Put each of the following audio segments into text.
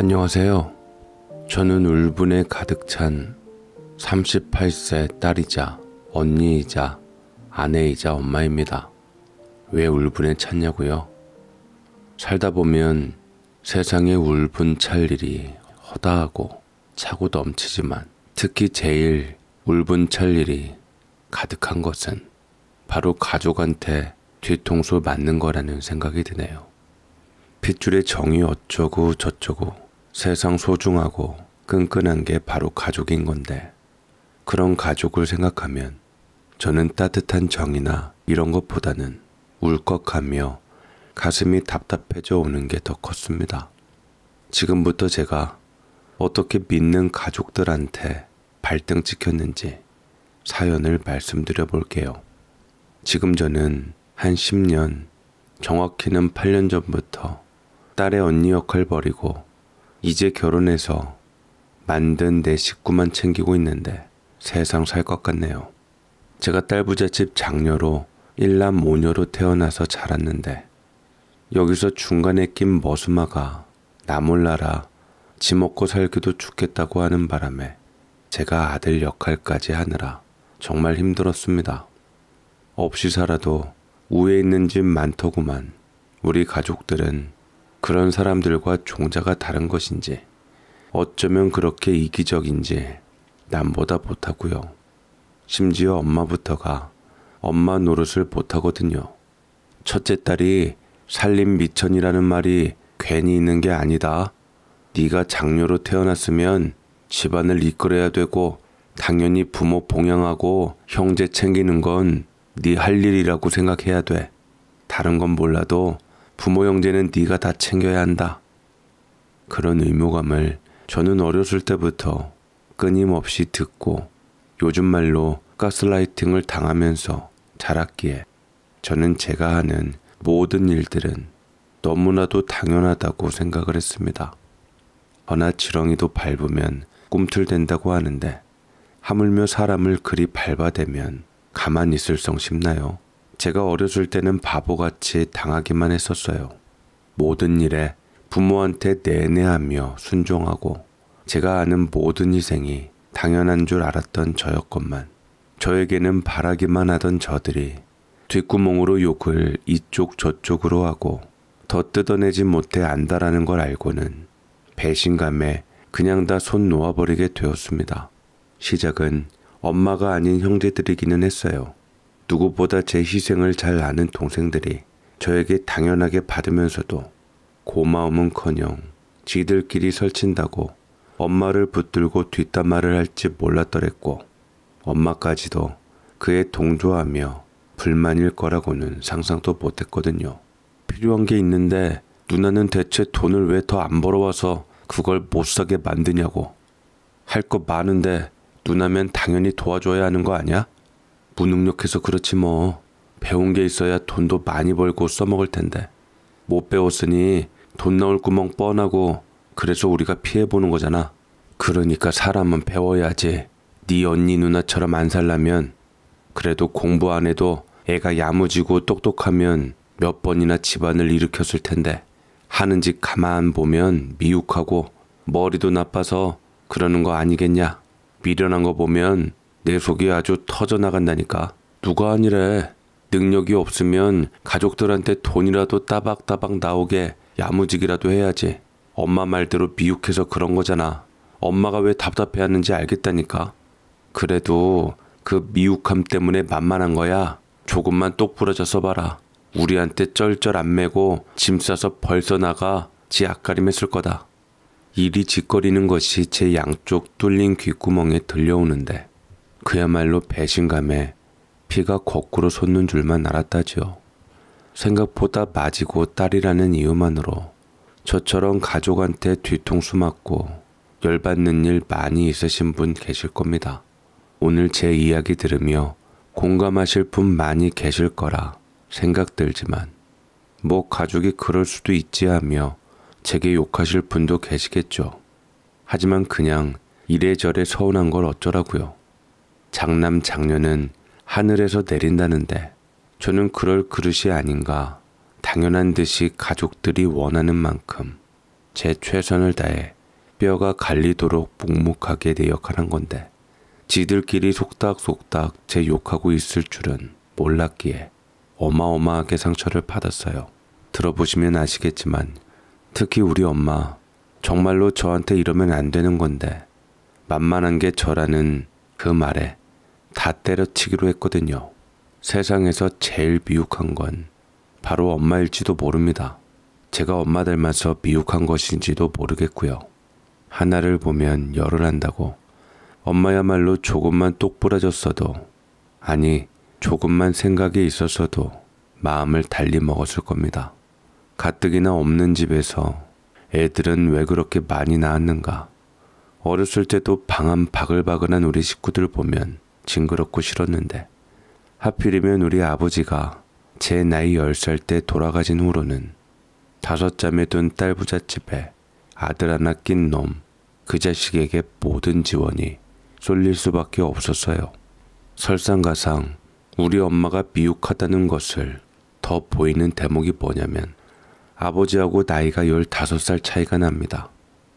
안녕하세요. 저는 울분에 가득 찬 38세 딸이자 언니이자 아내이자 엄마입니다. 왜 울분에 찼냐고요? 살다 보면 세상에 울분 찰 일이 허다하고 차고 넘치지만 특히 제일 울분 찰 일이 가득한 것은 바로 가족한테 뒤통수 맞는 거라는 생각이 드네요. 핏줄에 정이 어쩌고 저쩌고 세상 소중하고 끈끈한 게 바로 가족인 건데 그런 가족을 생각하면 저는 따뜻한 정이나 이런 것보다는 울컥하며 가슴이 답답해져 오는 게 더 컸습니다. 지금부터 제가 어떻게 믿는 가족들한테 발등 찍혔는지 사연을 말씀드려 볼게요. 지금 저는 한 10년, 정확히는 8년 전부터 딸의 언니 역할 버리고 이제 결혼해서 만든 내 식구만 챙기고 있는데 세상 살 것 같네요. 제가 딸 부잣집 장녀로 일남 모녀로 태어나서 자랐는데 여기서 중간에 낀 머수마가 나 몰라라 지 먹고 살기도 죽겠다고 하는 바람에 제가 아들 역할까지 하느라 정말 힘들었습니다. 없이 살아도 우에 있는 집 많더구만. 우리 가족들은 그런 사람들과 종자가 다른 것인지 어쩌면 그렇게 이기적인지 남보다 못하고요. 심지어 엄마부터가 엄마 노릇을 못하거든요. 첫째 딸이 살림 미천이라는 말이 괜히 있는 게 아니다. 네가 장녀로 태어났으면 집안을 이끌어야 되고 당연히 부모 봉양하고 형제 챙기는 건 네 할 일이라고 생각해야 돼. 다른 건 몰라도 부모 형제는 네가 다 챙겨야 한다. 그런 의무감을 저는 어렸을 때부터 끊임없이 듣고 요즘 말로 가스라이팅을 당하면서 자랐기에 저는 제가 하는 모든 일들은 너무나도 당연하다고 생각을 했습니다. 허나 지렁이도 밟으면 꿈틀댄다고 하는데 하물며 사람을 그리 밟아대면 가만 있을 성 싶나요? 제가 어렸을 때는 바보같이 당하기만 했었어요. 모든 일에 부모한테 내내하며 순종하고 제가 아는 모든 희생이 당연한 줄 알았던 저였건만 저에게는 바라기만 하던 저들이 뒷구멍으로 욕을 이쪽 저쪽으로 하고 더 뜯어내지 못해 안다라는 걸 알고는 배신감에 그냥 다 손 놓아버리게 되었습니다. 시작은 엄마가 아닌 형제들이기는 했어요. 누구보다 제 희생을 잘 아는 동생들이 저에게 당연하게 받으면서도 고마움은커녕 지들끼리 설친다고 엄마를 붙들고 뒷담화를 할지 몰랐더랬고 엄마까지도 그의 동조하며 불만일 거라고는 상상도 못했거든요. 필요한 게 있는데 누나는 대체 돈을 왜 더 안 벌어와서 그걸 못 사게 만드냐고. 할 거 많은데 누나면 당연히 도와줘야 하는 거 아니야? 무능력해서 그렇지 뭐. 배운 게 있어야 돈도 많이 벌고 써먹을 텐데. 못 배웠으니 돈 나올 구멍 뻔하고 그래서 우리가 피해보는 거잖아. 그러니까 사람은 배워야지. 네 언니 누나처럼 안 살라면 그래도 공부 안 해도 애가 야무지고 똑똑하면 몇 번이나 집안을 일으켰을 텐데 하는 짓 가만 보면 미욱하고 머리도 나빠서 그러는 거 아니겠냐. 미련한 거 보면 내 속이 아주 터져나간다니까. 누가 아니래. 능력이 없으면 가족들한테 돈이라도 따박따박 나오게 야무지기라도 해야지. 엄마 말대로 미혹해서 그런 거잖아. 엄마가 왜 답답해 하는지 알겠다니까. 그래도 그 미혹함 때문에 만만한 거야. 조금만 똑부러져 서봐라 우리한테 쩔쩔 안 매고 짐 싸서 벌써 나가 지 앞가림 했을 거다. 일이 짓거리는 것이 제 양쪽 뚫린 귓구멍에 들려오는데 그야말로 배신감에 피가 거꾸로 솟는 줄만 알았다지요. 생각보다 맞이고 딸이라는 이유만으로 저처럼 가족한테 뒤통수 맞고 열받는 일 많이 있으신 분 계실 겁니다. 오늘 제 이야기 들으며 공감하실 분 많이 계실 거라 생각 들지만 뭐 가족이 그럴 수도 있지 하며 제게 욕하실 분도 계시겠죠. 하지만 그냥 이래저래 서운한 걸 어쩌라고요. 장남 장녀는 하늘에서 내린다는데 저는 그럴 그릇이 아닌가 당연한 듯이 가족들이 원하는 만큼 제 최선을 다해 뼈가 갈리도록 묵묵하게 내 역할한 건데 지들끼리 속닥속닥 제 욕하고 있을 줄은 몰랐기에 어마어마하게 상처를 받았어요. 들어보시면 아시겠지만 특히 우리 엄마 정말로 저한테 이러면 안 되는 건데 만만한 게 저라는 그 말에 다 때려치기로 했거든요. 세상에서 제일 미혹한 건 바로 엄마일지도 모릅니다. 제가 엄마 닮아서 미혹한 것인지도 모르겠고요. 하나를 보면 열을 한다고 엄마야말로 조금만 똑부러졌어도 아니 조금만 생각이 있었어도 마음을 달리 먹었을 겁니다. 가뜩이나 없는 집에서 애들은 왜 그렇게 많이 낳았는가. 어렸을 때도 방 안 바글바글한 우리 식구들 보면 징그럽고 싫었는데 하필이면 우리 아버지가 제 나이 10살 때 돌아가신 후로는 다섯 잠에 둔딸 부잣집에 아들 하나 낀 놈, 그 자식에게 모든 지원이 쏠릴 수밖에 없었어요. 설상가상 우리 엄마가 미혹하다는 것을 더 보이는 대목이 뭐냐면 아버지하고 나이가 15살 차이가 납니다.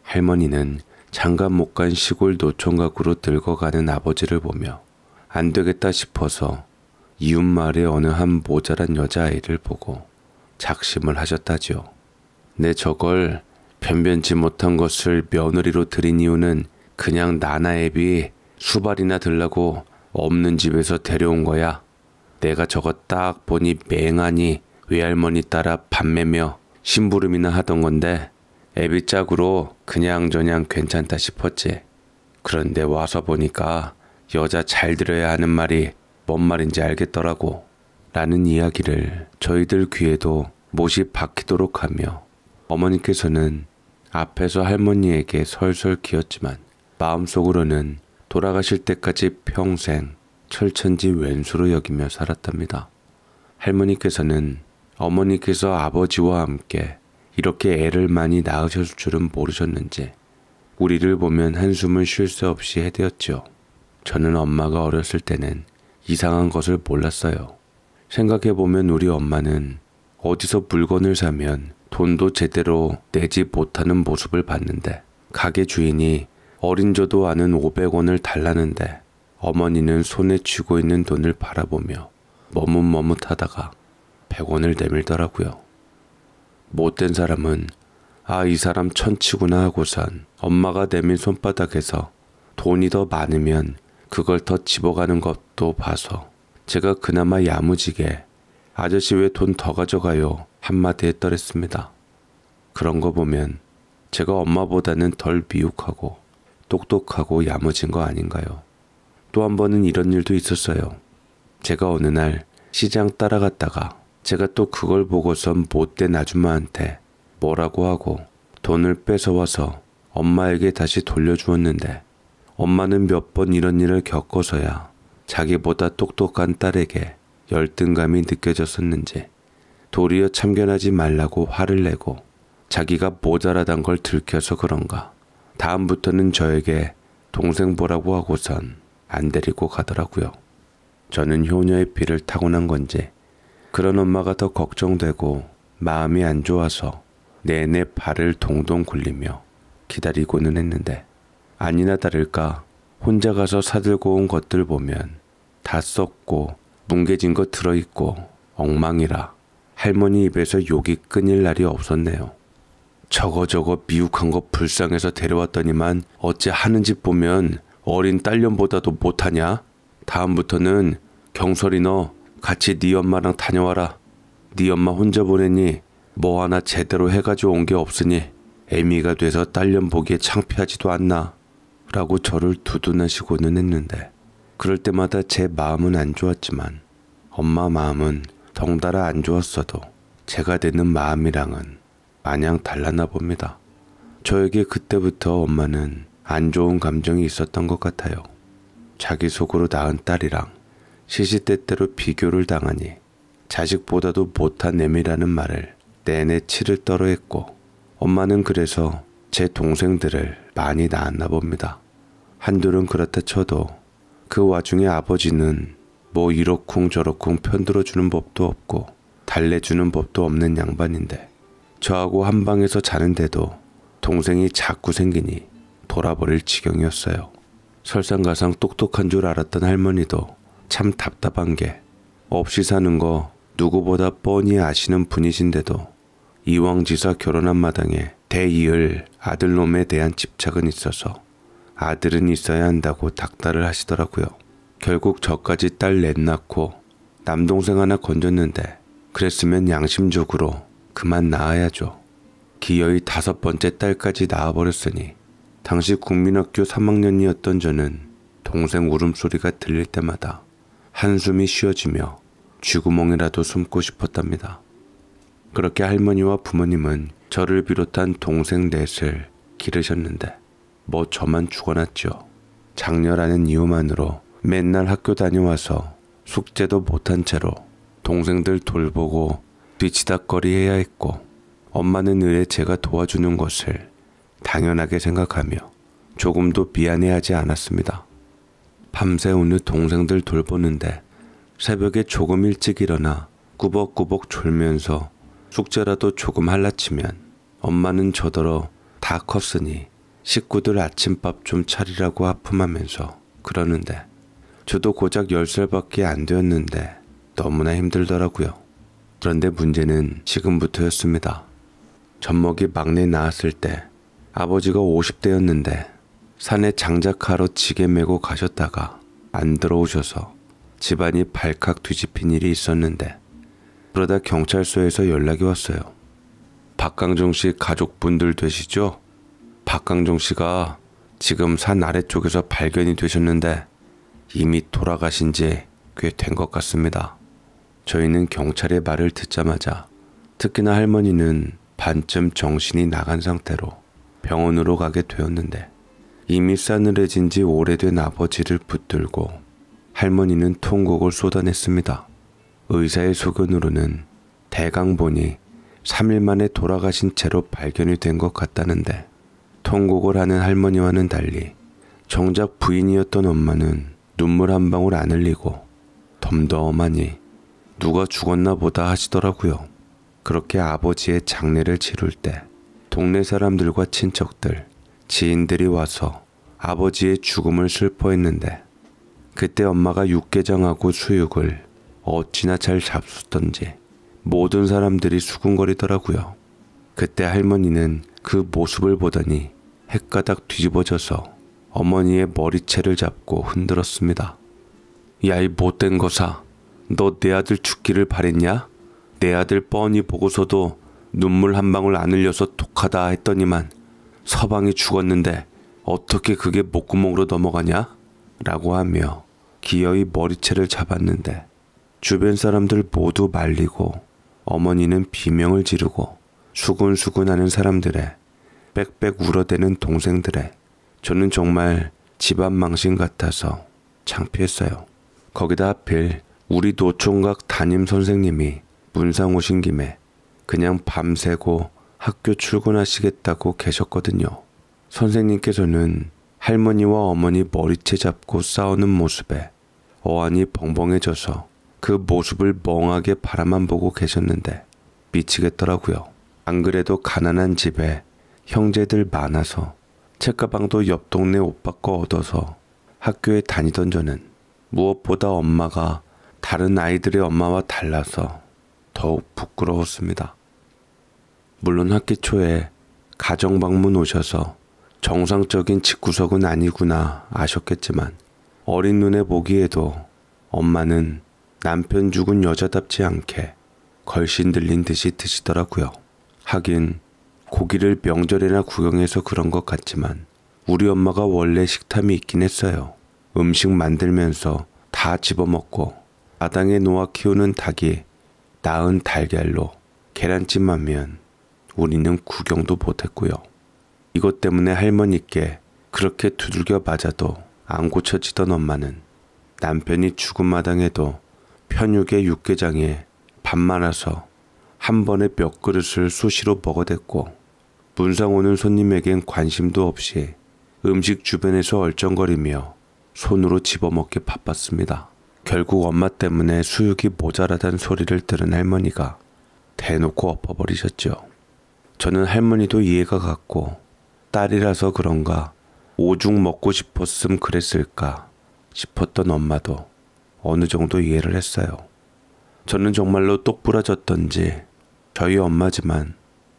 할머니는 장가 못간 시골 노총각으로 들고 가는 아버지를 보며 안 되겠다 싶어서 이웃마을의 어느 한 모자란 여자아이를 보고 작심을 하셨다지요. 내 네, 저걸 변변치 못한 것을 며느리로 들인 이유는 그냥 나나애비 수발이나 들라고 없는 집에서 데려온 거야. 내가 저거 딱 보니 맹하니 외할머니 따라 밤매며 심부름이나 하던 건데 애비 짝으로 그냥저냥 괜찮다 싶었지. 그런데 와서 보니까 여자 잘 들어야 하는 말이 뭔 말인지 알겠더라고. 라는 이야기를 저희들 귀에도 못이 박히도록 하며 어머니께서는 앞에서 할머니에게 설설 기었지만 마음속으로는 돌아가실 때까지 평생 철천지 왼수로 여기며 살았답니다. 할머니께서는 어머니께서 아버지와 함께 이렇게 애를 많이 낳으셨을 줄은 모르셨는지 우리를 보면 한숨을 쉴 새 없이 해대었지요. 저는 엄마가 어렸을 때는 이상한 것을 몰랐어요. 생각해보면 우리 엄마는 어디서 물건을 사면 돈도 제대로 내지 못하는 모습을 봤는데 가게 주인이 어린 저도 아는 500원을 달라는데 어머니는 손에 쥐고 있는 돈을 바라보며 머뭇머뭇하다가 100원을 내밀더라고요. 못된 사람은 아, 이 사람 천치구나 하고선 엄마가 내민 손바닥에서 돈이 더 많으면 그걸 더 집어가는 것도 봐서 제가 그나마 야무지게 아저씨 왜 돈 더 가져가요 한마디 했더랬습니다. 그런 거 보면 제가 엄마보다는 덜 미혹하고 똑똑하고 야무진 거 아닌가요? 또 한 번은 이런 일도 있었어요. 제가 어느 날 시장 따라갔다가 제가 또 그걸 보고선 못된 아줌마한테 뭐라고 하고 돈을 뺏어와서 엄마에게 다시 돌려주었는데 엄마는 몇 번 이런 일을 겪어서야 자기보다 똑똑한 딸에게 열등감이 느껴졌었는지 도리어 참견하지 말라고 화를 내고 자기가 모자라단 걸 들켜서 그런가 다음부터는 저에게 동생 보라고 하고선 안 데리고 가더라고요. 저는 효녀의 피를 타고난 건지 그런 엄마가 더 걱정되고 마음이 안 좋아서 내내 발을 동동 굴리며 기다리고는 했는데 아니나 다를까 혼자 가서 사들고 온 것들 보면 다 썩고 뭉개진 것 들어있고 엉망이라 할머니 입에서 욕이 끊일 날이 없었네요. 저거 저거 미욱한 거 불쌍해서 데려왔더니만 어째 하는 집 보면 어린 딸년보다도 못하냐? 다음부터는 경솔이너 같이 네 엄마랑 다녀와라. 네 엄마 혼자 보내니 뭐 하나 제대로 해가지고 온 게 없으니 애미가 돼서 딸년 보기에 창피하지도 않나. 라고 저를 두둔하시고는 했는데 그럴 때마다 제 마음은 안 좋았지만 엄마 마음은 덩달아 안 좋았어도 제가 되는 마음이랑은 마냥 달랐나 봅니다. 저에게 그때부터 엄마는 안 좋은 감정이 있었던 것 같아요. 자기 속으로 낳은 딸이랑 시시때때로 비교를 당하니 자식보다도 못한 애미라는 말을 내내 치를 떨어 했고 엄마는 그래서 제 동생들을 많이 낳았나 봅니다. 한둘은 그렇다 쳐도 그 와중에 아버지는 뭐 이러쿵 저러쿵 편들어주는 법도 없고 달래주는 법도 없는 양반인데 저하고 한 방에서 자는데도 동생이 자꾸 생기니 돌아버릴 지경이었어요. 설상가상 똑똑한 줄 알았던 할머니도 참 답답한 게 없이 사는 거 누구보다 뻔히 아시는 분이신데도 이왕 지사 결혼한 마당에 대이을 아들놈에 대한 집착은 있어서 아들은 있어야 한다고 닥달을 하시더라고요. 결국 저까지 딸 넷 낳고 남동생 하나 건졌는데 그랬으면 양심적으로 그만 낳아야죠. 기어이 다섯 번째 딸까지 낳아버렸으니 당시 국민학교 3학년이었던 저는 동생 울음소리가 들릴 때마다 한숨이 쉬어지며 쥐구멍이라도 숨고 싶었답니다. 그렇게 할머니와 부모님은 저를 비롯한 동생 넷을 기르셨는데 뭐 저만 죽어놨죠 장녀라는 이유만으로 맨날 학교 다녀와서 숙제도 못한 채로 동생들 돌보고 뒤치다거리 해야 했고 엄마는 의뢰 제가 도와주는 것을 당연하게 생각하며 조금도 미안해하지 않았습니다. 밤새 우늘 동생들 돌보는데 새벽에 조금 일찍 일어나 꾸벅꾸벅 졸면서 숙제라도 조금 할라치면 엄마는 저더러 다 컸으니 식구들 아침밥 좀 차리라고 하품하면서 그러는데 저도 고작 10살밖에 안 되었는데 너무나 힘들더라고요. 그런데 문제는 지금부터였습니다. 젖먹이 막내 낳았을 때 아버지가 50대였는데 산에 장작하러 지게 메고 가셨다가 안 들어오셔서 집안이 발칵 뒤집힌 일이 있었는데 그러다 경찰서에서 연락이 왔어요. 박강정 씨 가족분들 되시죠? 박강종 씨가 지금 산 아래쪽에서 발견이 되셨는데 이미 돌아가신 지 꽤 된 것 같습니다. 저희는 경찰의 말을 듣자마자 특히나 할머니는 반쯤 정신이 나간 상태로 병원으로 가게 되었는데 이미 싸늘해진 지 오래된 아버지를 붙들고 할머니는 통곡을 쏟아냈습니다. 의사의 소견으로는 대강 보니 3일 만에 돌아가신 채로 발견이 된 것 같다는데 통곡을 하는 할머니와는 달리 정작 부인이었던 엄마는 눈물 한 방울 안 흘리고 덤덤하니 누가 죽었나 보다 하시더라고요. 그렇게 아버지의 장례를 치룰 때 동네 사람들과 친척들, 지인들이 와서 아버지의 죽음을 슬퍼했는데 그때 엄마가 육개장하고 수육을 어찌나 잘 잡수던지 모든 사람들이 수군거리더라고요. 그때 할머니는 그 모습을 보더니 헷가닥 뒤집어져서 어머니의 머리채를 잡고 흔들었습니다. 야, 이 못된 거사. 너 내 아들 죽기를 바랬냐? 내 아들 뻔히 보고서도 눈물 한 방울 안 흘려서 독하다 했더니만 서방이 죽었는데 어떻게 그게 목구멍으로 넘어가냐? 라고 하며 기어이 머리채를 잡았는데 주변 사람들 모두 말리고 어머니는 비명을 지르고 수군수군하는 사람들의 빽빽 울어대는 동생들의 저는 정말 집안 망신 같아서 창피했어요. 거기다 하필 우리 노총각 담임 선생님이 문상 오신 김에 그냥 밤새고 학교 출근하시겠다고 계셨거든요. 선생님께서는 할머니와 어머니 머리채 잡고 싸우는 모습에 어안이 벙벙해져서 그 모습을 멍하게 바라만 보고 계셨는데 미치겠더라고요. 안 그래도 가난한 집에 형제들 많아서 책가방도 옆 동네 오빠 거 얻어서 학교에 다니던 저는 무엇보다 엄마가 다른 아이들의 엄마와 달라서 더욱 부끄러웠습니다. 물론 학기 초에 가정 방문 오셔서 정상적인 집구석은 아니구나 아셨겠지만 어린 눈에 보기에도 엄마는 남편 죽은 여자답지 않게 걸신 들린 듯이 드시더라고요. 하긴 고기를 명절이나 구경해서 그런 것 같지만 우리 엄마가 원래 식탐이 있긴 했어요. 음식 만들면서 다 집어먹고 아당에 놓아 키우는 닭이 낳은 달걀로 계란찜만 면 우리는 구경도 못했고요. 이것 때문에 할머니께 그렇게 두들겨 맞아도 안 고쳐지던 엄마는 남편이 죽은 마당에도 편육에 육개장에 밥 말아서 한 번에 몇 그릇을 수시로 먹어댔고 문상 오는 손님에겐 관심도 없이 음식 주변에서 얼쩡거리며 손으로 집어먹기 바빴습니다. 결국 엄마 때문에 수육이 모자라다는 소리를 들은 할머니가 대놓고 엎어버리셨죠. 저는 할머니도 이해가 갔고 딸이라서 그런가 오죽 먹고 싶었음 그랬을까 싶었던 엄마도 어느 정도 이해를 했어요. 저는 정말로 똑부러졌던지 저희 엄마지만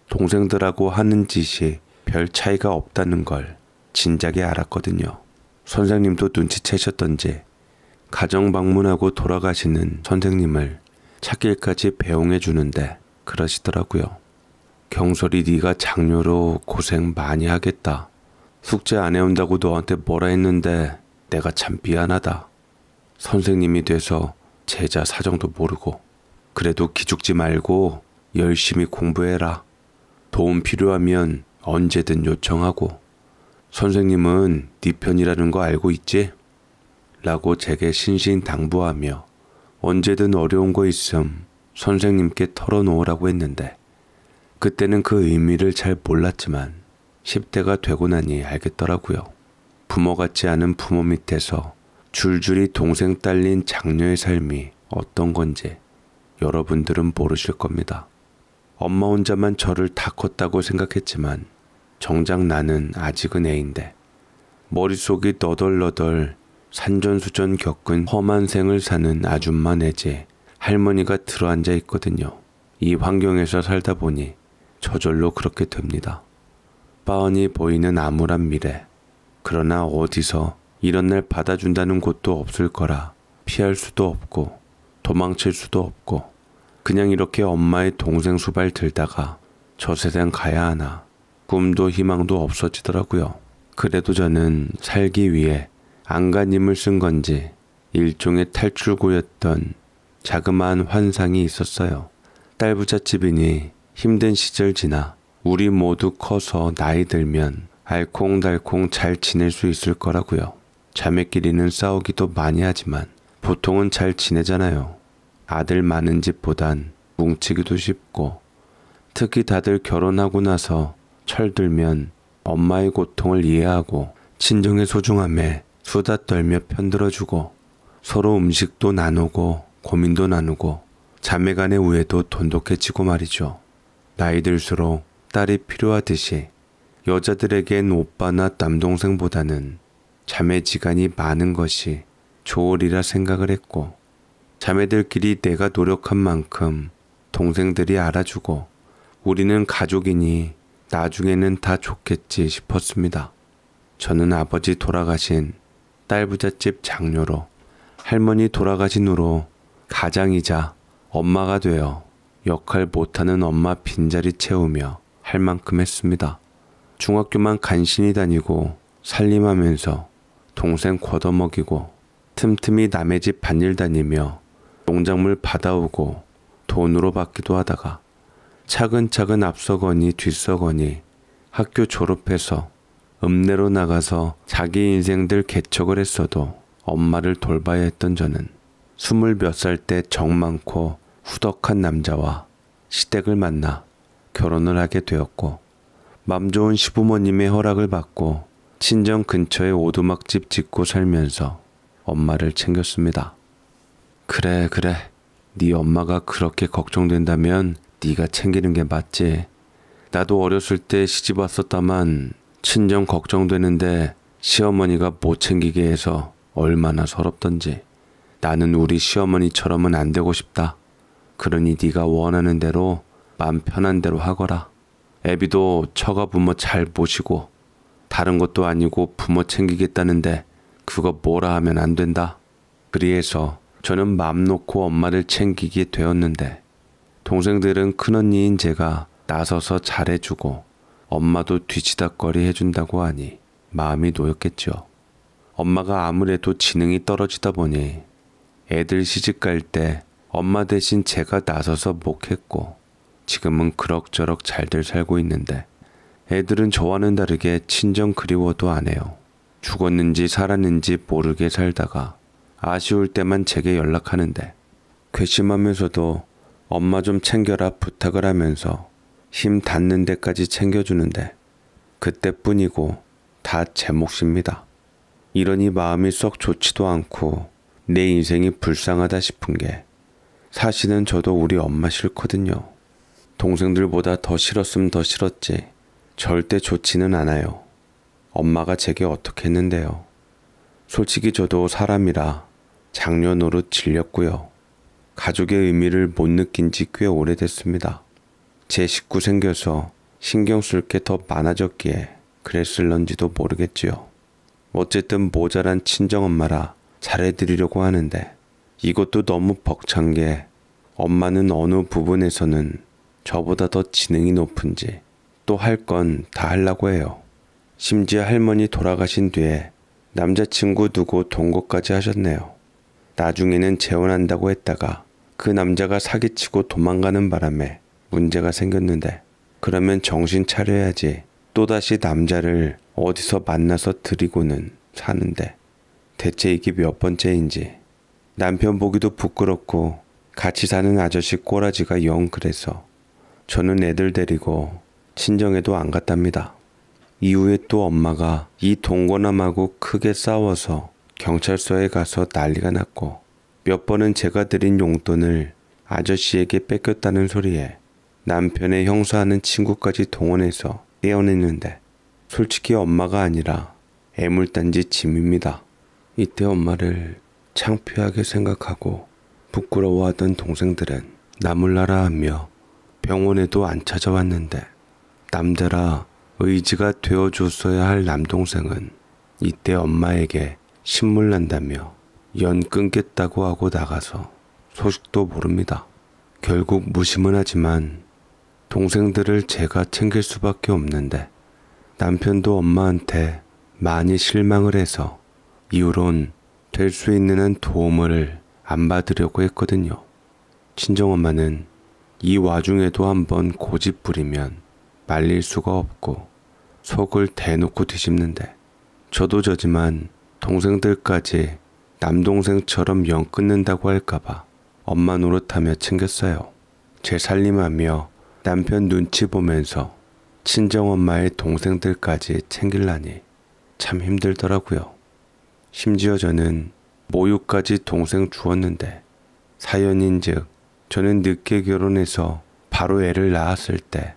동생들하고 하는 짓이 별 차이가 없다는 걸 진작에 알았거든요. 선생님도 눈치채셨던지 가정 방문하고 돌아가시는 선생님을 찾길까지 배웅해 주는데 그러시더라고요. 경솔이 네가 장녀로 고생 많이 하겠다. 숙제 안 해온다고 너한테 뭐라 했는데 내가 참 미안하다. 선생님이 돼서 제자 사정도 모르고 그래도 기죽지 말고 열심히 공부해라. 도움 필요하면 언제든 요청하고 선생님은 네 편이라는 거 알고 있지? 라고 제게 신신당부하며 언제든 어려운 거 있음 선생님께 털어놓으라고 했는데 그때는 그 의미를 잘 몰랐지만 10대가 되고 나니 알겠더라고요. 부모 같지 않은 부모 밑에서 줄줄이 동생 딸린 장녀의 삶이 어떤 건지 여러분들은 모르실 겁니다. 엄마 혼자만 저를 다 컸다고 생각했지만 정작 나는 아직은 애인데 머릿속이 너덜너덜 산전수전 겪은 험한 생을 사는 아줌마 내지 할머니가 들어앉아 있거든요. 이 환경에서 살다 보니 저절로 그렇게 됩니다. 빠언이 보이는 암울한 미래. 그러나 어디서 이런 날 받아준다는 곳도 없을 거라 피할 수도 없고 도망칠 수도 없고 그냥 이렇게 엄마의 동생 수발 들다가 저 세상 가야 하나 꿈도 희망도 없어지더라고요. 그래도 저는 살기 위해 안간힘을 쓴 건지 일종의 탈출구였던 자그마한 환상이 있었어요. 딸 부잣집이니 힘든 시절 지나 우리 모두 커서 나이 들면 알콩달콩 잘 지낼 수 있을 거라고요. 자매끼리는 싸우기도 많이 하지만 보통은 잘 지내잖아요. 아들 많은 집보단 뭉치기도 쉽고 특히 다들 결혼하고 나서 철들면 엄마의 고통을 이해하고 친정의 소중함에 수다 떨며 편들어주고 서로 음식도 나누고 고민도 나누고 자매 간의 우애도 돈독해지고 말이죠. 나이 들수록 딸이 필요하듯이 여자들에겐 오빠나 남동생보다는 자매지간이 많은 것이 좋으리라 생각을 했고 자매들끼리 내가 노력한 만큼 동생들이 알아주고 우리는 가족이니 나중에는 다 좋겠지 싶었습니다. 저는 아버지 돌아가신 딸부잣집 장녀로 할머니 돌아가신 후로 가장이자 엄마가 되어 역할 못하는 엄마 빈자리 채우며 할 만큼 했습니다. 중학교만 간신히 다니고 살림하면서 동생 걷어먹이고 틈틈이 남의 집 반일 다니며 농작물 받아오고 돈으로 받기도 하다가 차근차근 앞서거니 뒤서거니 학교 졸업해서 읍내로 나가서 자기 인생들 개척을 했어도 엄마를 돌봐야 했던 저는 스물 몇 살 때 정 많고 후덕한 남자와 시댁을 만나 결혼을 하게 되었고 맘 좋은 시부모님의 허락을 받고 친정 근처에 오두막집 짓고 살면서 엄마를 챙겼습니다. 그래 그래 네 엄마가 그렇게 걱정된다면 네가 챙기는 게 맞지. 나도 어렸을 때 시집 왔었다만 친정 걱정되는데 시어머니가 못 챙기게 해서 얼마나 서럽던지. 나는 우리 시어머니처럼은 안 되고 싶다. 그러니 네가 원하는 대로 맘 편한 대로 하거라. 애비도 처가 부모 잘 모시고 다른 것도 아니고 부모 챙기겠다는데 그거 뭐라 하면 안 된다. 그리해서 저는 맘 놓고 엄마를 챙기게 되었는데 동생들은 큰언니인 제가 나서서 잘해주고 엄마도 뒤치다거리 해준다고 하니 마음이 놓였겠죠 엄마가 아무래도 지능이 떨어지다 보니 애들 시집갈 때 엄마 대신 제가 나서서 목했고 지금은 그럭저럭 잘들 살고 있는데 애들은 저와는 다르게 친정 그리워도 안 해요. 죽었는지 살았는지 모르게 살다가 아쉬울 때만 제게 연락하는데 괘씸하면서도 엄마 좀 챙겨라 부탁을 하면서 힘 닿는 데까지 챙겨주는데 그때뿐이고 다 제 몫입니다. 이러니 마음이 썩 좋지도 않고 내 인생이 불쌍하다 싶은 게 사실은 저도 우리 엄마 싫거든요. 동생들보다 더 싫었음 더 싫었지 절대 좋지는 않아요. 엄마가 제게 어떻게 했는데요. 솔직히 저도 사람이라 장년으로 질렸고요. 가족의 의미를 못 느낀 지 꽤 오래됐습니다. 제 식구 생겨서 신경 쓸 게 더 많아졌기에 그랬을런지도 모르겠지요. 어쨌든 모자란 친정엄마라 잘해드리려고 하는데 이것도 너무 벅찬 게 엄마는 어느 부분에서는 저보다 더 지능이 높은지 또 할 건 다 하려고 해요. 심지어 할머니 돌아가신 뒤에 남자친구 두고 동거까지 하셨네요. 나중에는 재혼한다고 했다가 그 남자가 사기치고 도망가는 바람에 문제가 생겼는데 그러면 정신 차려야지 또다시 남자를 어디서 만나서 드리고는 사는데 대체 이게 몇 번째인지 남편 보기도 부끄럽고 같이 사는 아저씨 꼬라지가 영 그래서 저는 애들 데리고 친정에도 안 갔답니다. 이후에 또 엄마가 이 동거남하고 크게 싸워서 경찰서에 가서 난리가 났고 몇 번은 제가 드린 용돈을 아저씨에게 뺏겼다는 소리에 남편의 형사하는 친구까지 동원해서 떼어냈는데 솔직히 엄마가 아니라 애물단지 짐입니다. 이때 엄마를 창피하게 생각하고 부끄러워하던 동생들은 나몰라라 하며 병원에도 안 찾아왔는데 남자라 의지가 되어줬어야 할 남동생은 이때 엄마에게 신물 난다며 연 끊겠다고 하고 나가서 소식도 모릅니다. 결국 무심은 하지만 동생들을 제가 챙길 수밖에 없는데 남편도 엄마한테 많이 실망을 해서 이후론 될 수 있는 한 도움을 안 받으려고 했거든요. 친정엄마는 이 와중에도 한번 고집 부리면 말릴 수가 없고 속을 대놓고 뒤집는데 저도 저지만 동생들까지 남동생처럼 영 끊는다고 할까봐 엄마 노릇하며 챙겼어요. 제 살림하며 남편 눈치 보면서 친정엄마의 동생들까지 챙길라니 참 힘들더라고요. 심지어 저는 모유까지 동생 주었는데 사연인 즉 저는 늦게 결혼해서 바로 애를 낳았을 때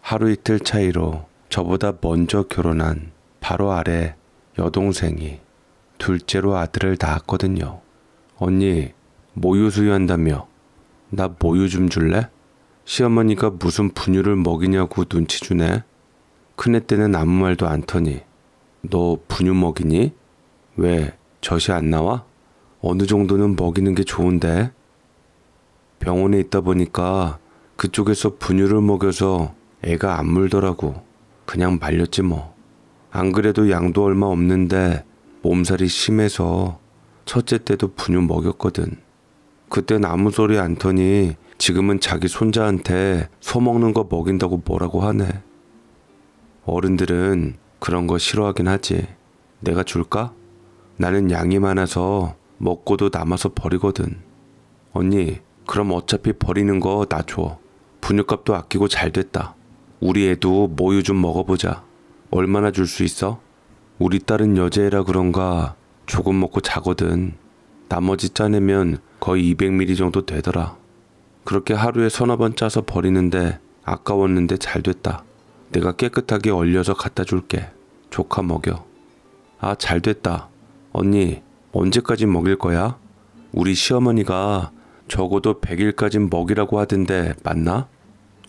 하루 이틀 차이로 저보다 먼저 결혼한 바로 아래 여동생이 둘째로 아들을 낳았거든요. 언니, 모유 수유한다며. 나 모유 좀 줄래? 시어머니가 무슨 분유를 먹이냐고 눈치 주네. 큰애 때는 아무 말도 않더니. 너 분유 먹이니? 왜, 젖이 안 나와? 어느 정도는 먹이는 게 좋은데? 병원에 있다 보니까 그쪽에서 분유를 먹여서 애가 안 물더라고. 그냥 말렸지 뭐. 안 그래도 양도 얼마 없는데 몸살이 심해서 첫째 때도 분유 먹였거든. 그땐 아무 소리 안 터니 지금은 자기 손자한테 소먹는 거 먹인다고 뭐라고 하네. 어른들은 그런 거 싫어하긴 하지. 내가 줄까? 나는 양이 많아서 먹고도 남아서 버리거든. 언니, 그럼 어차피 버리는 거 나 줘. 분유값도 아끼고 잘 됐다. 우리 애도 모유 좀 먹어보자. 얼마나 줄 수 있어? 우리 딸은 여자애라 그런가 조금 먹고 자거든. 나머지 짜내면 거의 200ml 정도 되더라. 그렇게 하루에 서너 번 짜서 버리는데 아까웠는데 잘 됐다. 내가 깨끗하게 얼려서 갖다 줄게. 조카 먹여. 아, 잘 됐다. 언니, 언제까지 먹일 거야? 우리 시어머니가 적어도 100일까진 먹이라고 하던데 맞나?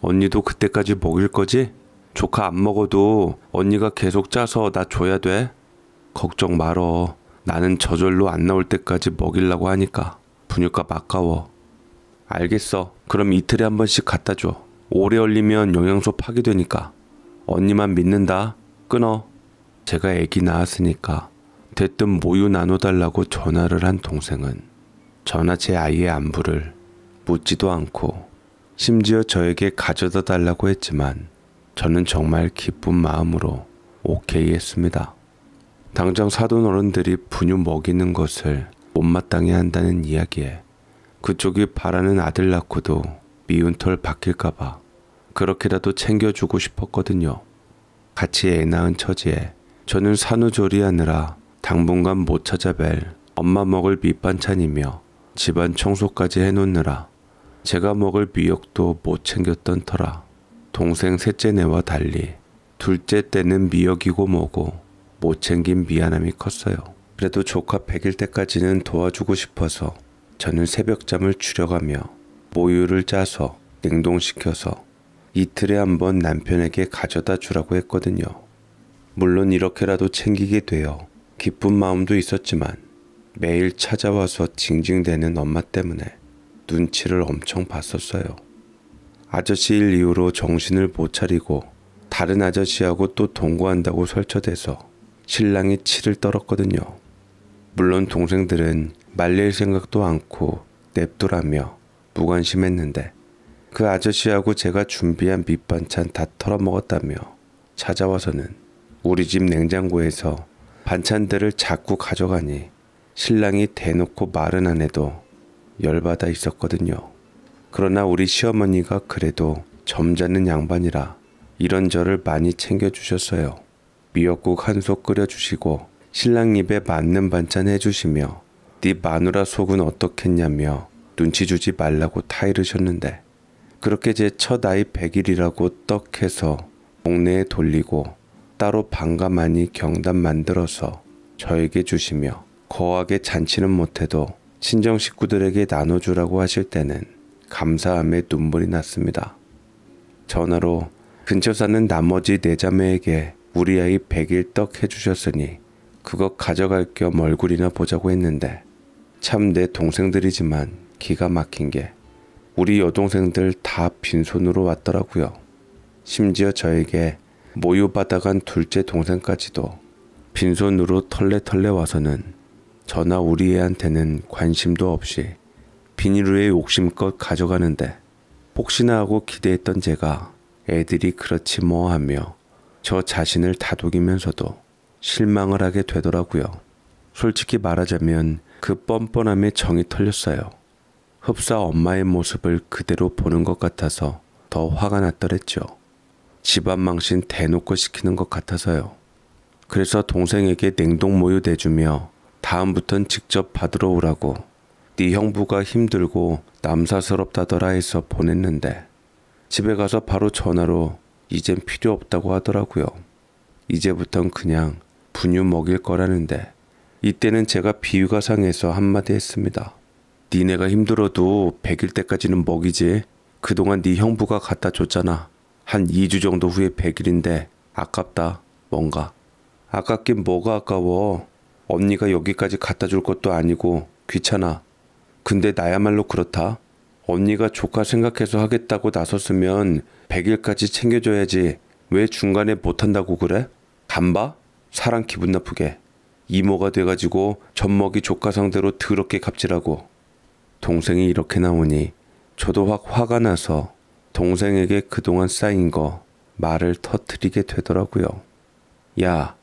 언니도 그때까지 먹일 거지? 조카 안 먹어도 언니가 계속 짜서 나 줘야 돼? 걱정 말어. 나는 저절로 안 나올 때까지 먹이려고 하니까. 분유값 아까워. 알겠어. 그럼 이틀에 한 번씩 갖다 줘. 오래 얼리면 영양소 파괴되니까. 언니만 믿는다. 끊어. 제가 애기 낳았으니까 됐든 모유 나눠달라고 전화를 한 동생은 전화 제 아이의 안부를 묻지도 않고 심지어 저에게 가져다 달라고 했지만 저는 정말 기쁜 마음으로 오케이 했습니다. 당장 사돈 어른들이 분유 먹이는 것을 못마땅해 한다는 이야기에 그쪽이 바라는 아들 낳고도 미운 털바뀔까봐 그렇게라도 챙겨주고 싶었거든요. 같이 애 낳은 처지에 저는 산후조리하느라 당분간 못 찾아뵐 엄마 먹을 밑반찬이며 집안 청소까지 해놓느라 제가 먹을 미역도 못 챙겼던 터라 동생 셋째 네와 달리 둘째 때는 미역이고 뭐고 못 챙긴 미안함이 컸어요. 그래도 조카 100일 때까지는 도와주고 싶어서 저는 새벽잠을 추려가며 모유를 짜서 냉동시켜서 이틀에 한 번 남편에게 가져다 주라고 했거든요. 물론 이렇게라도 챙기게 되어 기쁜 마음도 있었지만 매일 찾아와서 징징대는 엄마 때문에 눈치를 엄청 봤었어요. 아저씨 일 이후로 정신을 못 차리고 다른 아저씨하고 또 동거한다고 설쳐대서 신랑이 치를 떨었거든요. 물론 동생들은 말릴 생각도 않고 냅두라며 무관심했는데 그 아저씨하고 제가 준비한 밑반찬 다 털어먹었다며 찾아와서는 우리 집 냉장고에서 반찬들을 자꾸 가져가니 신랑이 대놓고 말은 안 해도 열받아 있었거든요. 그러나 우리 시어머니가 그래도 점잖은 양반이라 이런 저를 많이 챙겨주셨어요. 미역국 한 솥 끓여주시고 신랑 입에 맞는 반찬 해주시며 네 마누라 속은 어떻겠냐며 눈치 주지 말라고 타이르셨는데 그렇게 제 첫 아이 100일이라고 떡해서 동네에 돌리고 따로 방가마이 경단 만들어서 저에게 주시며 거하게 잔치는 못해도 친정 식구들에게 나눠주라고 하실 때는 감사함에 눈물이 났습니다. 전화로 근처 사는 나머지 네 자매에게 우리 아이 백일떡 해주셨으니 그거 가져갈 겸 얼굴이나 보자고 했는데 참 내 동생들이지만 기가 막힌 게 우리 여동생들 다 빈손으로 왔더라고요. 심지어 저에게 모유받아간 둘째 동생까지도 빈손으로 털레털레 와서는 저나 우리 애한테는 관심도 없이 비닐루에 욕심껏 가져가는데 혹시나 하고 기대했던 제가 애들이 그렇지 뭐 하며 저 자신을 다독이면서도 실망을 하게 되더라고요. 솔직히 말하자면 그 뻔뻔함에 정이 털렸어요. 흡사 엄마의 모습을 그대로 보는 것 같아서 더 화가 났더랬죠. 집안 망신 대놓고 시키는 것 같아서요. 그래서 동생에게 냉동 모유 대주며 다음부턴 직접 받으러 오라고 네 형부가 힘들고 남사스럽다더라 해서 보냈는데 집에 가서 바로 전화로 이젠 필요 없다고 하더라고요. 이제부턴 그냥 분유 먹일 거라는데 이때는 제가 비유가 상해서 한마디 했습니다. 니네가 힘들어도 100일 때까지는 먹이지. 그동안 네 형부가 갖다 줬잖아. 한 2주 정도 후에 100일인데 아깝다. 뭔가. 아깝긴 뭐가 아까워. 언니가 여기까지 갖다 줄 것도 아니고 귀찮아. 근데 나야말로 그렇다. 언니가 조카 생각해서 하겠다고 나섰으면 100일까지 챙겨줘야지. 왜 중간에 못한다고 그래? 간바? 사랑 기분 나쁘게. 이모가 돼가지고 젖먹이 조카 상대로 더럽게 갑질하고. 동생이 이렇게 나오니 저도 확 화가 나서 동생에게 그동안 쌓인 거 말을 터뜨리게 되더라고요. 야,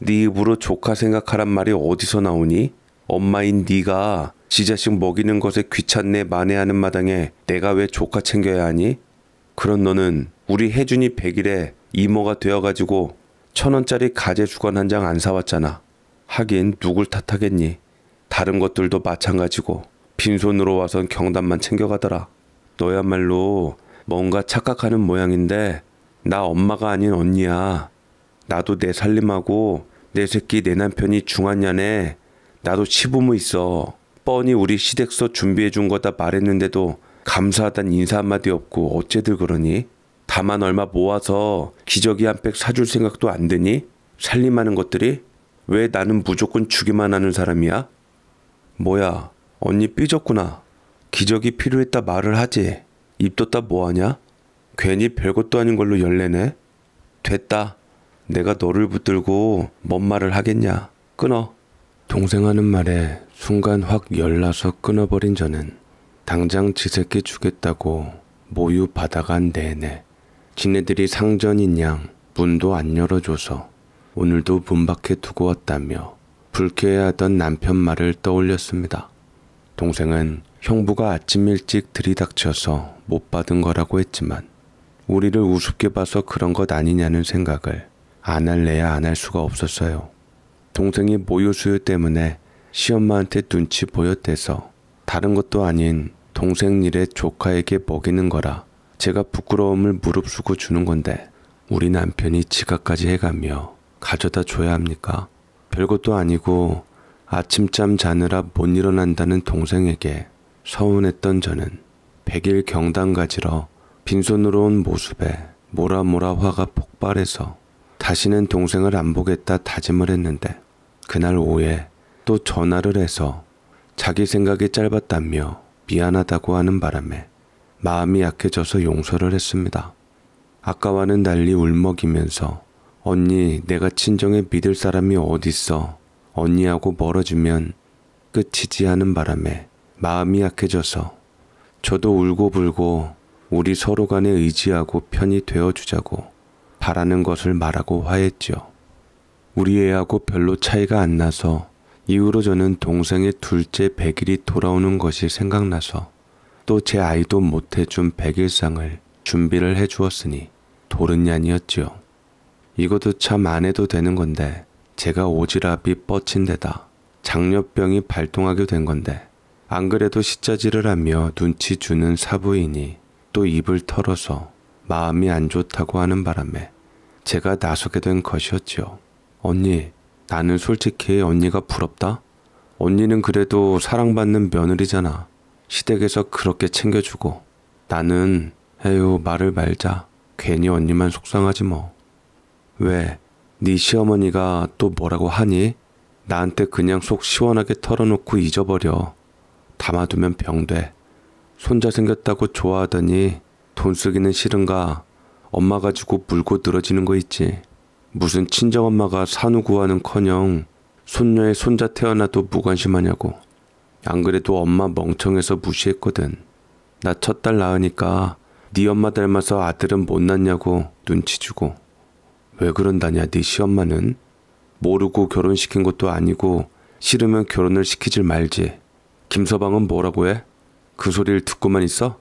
네 입으로 조카 생각하란 말이 어디서 나오니? 엄마인 네가 지자식 먹이는 것에 귀찮네 만회하는 마당에 내가 왜 조카 챙겨야 하니? 그런 너는 우리 혜준이 백일에 이모가 되어가지고 천 원짜리 가재 주건 한 장 안 사왔잖아. 하긴 누굴 탓하겠니? 다른 것들도 마찬가지고 빈손으로 와선 경단만 챙겨가더라. 너야말로 뭔가 착각하는 모양인데 나 엄마가 아닌 언니야. 나도 내 살림하고 내 새끼 내 남편이 중한년에 나도 시부모 있어. 뻔히 우리 시댁서 준비해 준 거다 말했는데도 감사하단 인사 한마디 없고 어째들 그러니? 다만 얼마 모아서 기저귀 한 팩 사줄 생각도 안 드니? 살림하는 것들이? 왜 나는 무조건 주기만 하는 사람이야? 뭐야, 언니 삐졌구나. 기저귀 필요했다 말을 하지. 입뒀다 뭐하냐? 괜히 별것도 아닌 걸로 열내네. 됐다. 내가 너를 붙들고 뭔 말을 하겠냐. 끊어. 동생 하는 말에 순간 확 열나서 끊어버린 저는 당장 지새끼 주겠다고 모유 받아간 내내 지네들이 상전인 양 문도 안 열어줘서 오늘도 문 밖에 두고 왔다며 불쾌해하던 남편 말을 떠올렸습니다. 동생은 형부가 아침 일찍 들이닥쳐서 못 받은 거라고 했지만 우리를 우습게 봐서 그런 것 아니냐는 생각을 안 할래야 안 할 수가 없었어요. 동생이 모유수유 때문에 시엄마한테 눈치 보였대서 다른 것도 아닌 동생 일에 조카에게 먹이는 거라 제가 부끄러움을 무릅쓰고 주는 건데 우리 남편이 지각까지 해가며 가져다 줘야 합니까? 별것도 아니고 아침잠 자느라 못 일어난다는 동생에게 서운했던 저는 백일 경단 가지러 빈손으로 온 모습에 모라모라 화가 폭발해서 다시는 동생을 안 보겠다 다짐을 했는데 그날 오후에 또 전화를 해서 자기 생각이 짧았다며 미안하다고 하는 바람에 마음이 약해져서 용서를 했습니다. 아까와는 달리 울먹이면서 언니 내가 친정에 믿을 사람이 어딨어 언니하고 멀어지면 끝이지 하는 바람에 마음이 약해져서 저도 울고불고 우리 서로 간에 의지하고 편히 되어주자고 바라는 것을 말하고 화했지요. 우리 애하고 별로 차이가 안 나서 이후로 저는 동생의 둘째 백일이 돌아오는 것이 생각나서 또 제 아이도 못해준 백일상을 준비를 해주었으니 도른년이었지요. 이것도 참 안 해도 되는 건데 제가 오지랖이 뻗친 데다 장려병이 발동하게 된 건데 안 그래도 시자질을 하며 눈치 주는 사부인이 또 입을 털어서 마음이 안 좋다고 하는 바람에 제가 나서게 된 것이었지요. 언니, 나는 솔직히 언니가 부럽다? 언니는 그래도 사랑받는 며느리잖아. 시댁에서 그렇게 챙겨주고. 나는, 에휴, 말을 말자. 괜히 언니만 속상하지 뭐. 왜? 네 시어머니가 또 뭐라고 하니? 나한테 그냥 속 시원하게 털어놓고 잊어버려. 담아두면 병돼. 손자 생겼다고 좋아하더니 돈 쓰기는 싫은가 엄마 가지고 물고 늘어지는 거 있지. 무슨 친정엄마가 산후 구하는커녕 손녀의 손자 태어나도 무관심하냐고. 안 그래도 엄마 멍청해서 무시했거든. 나첫딸 낳으니까 네 엄마 닮아서 아들은 못 낳냐고 눈치 주고. 왜 그런다냐 네 시엄마는? 모르고 결혼시킨 것도 아니고 싫으면 결혼을 시키질 말지. 김서방은 뭐라고 해? 그 소리를 듣고만 있어?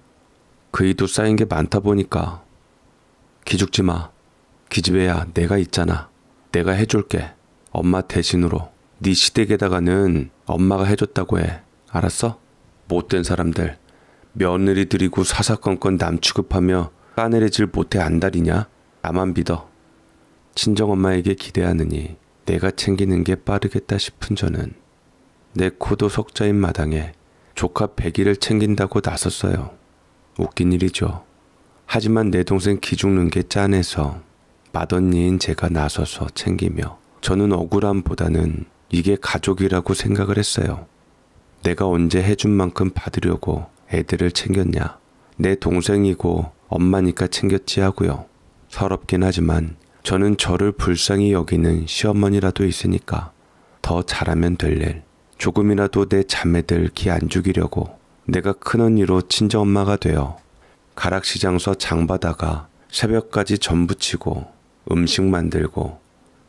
그이도 쌓인 게 많다 보니까 기죽지 마. 기집애야 내가 있잖아. 내가 해줄게. 엄마 대신으로. 네 시댁에다가는 엄마가 해줬다고 해. 알았어? 못된 사람들. 며느리들이고 사사건건 남 취급하며 까내리질 못해 안달이냐? 나만 믿어. 친정엄마에게 기대하느니 내가 챙기는 게 빠르겠다 싶은 저는 내 코도 석자인 마당에 조카 백일을 챙긴다고 나섰어요. 웃긴 일이죠. 하지만 내 동생 기 죽는 게 짠해서 맏언니인 제가 나서서 챙기며 저는 억울함보다는 이게 가족이라고 생각을 했어요. 내가 언제 해준 만큼 받으려고 애들을 챙겼냐. 내 동생이고 엄마니까 챙겼지 하고요. 서럽긴 하지만 저는 저를 불쌍히 여기는 시어머니라도 있으니까 더 잘하면 될 일, 조금이라도 내 자매들 기 안 죽이려고 내가 큰언니로 친정엄마가 되어 가락시장서 장바다가 새벽까지 전부 치고 음식 만들고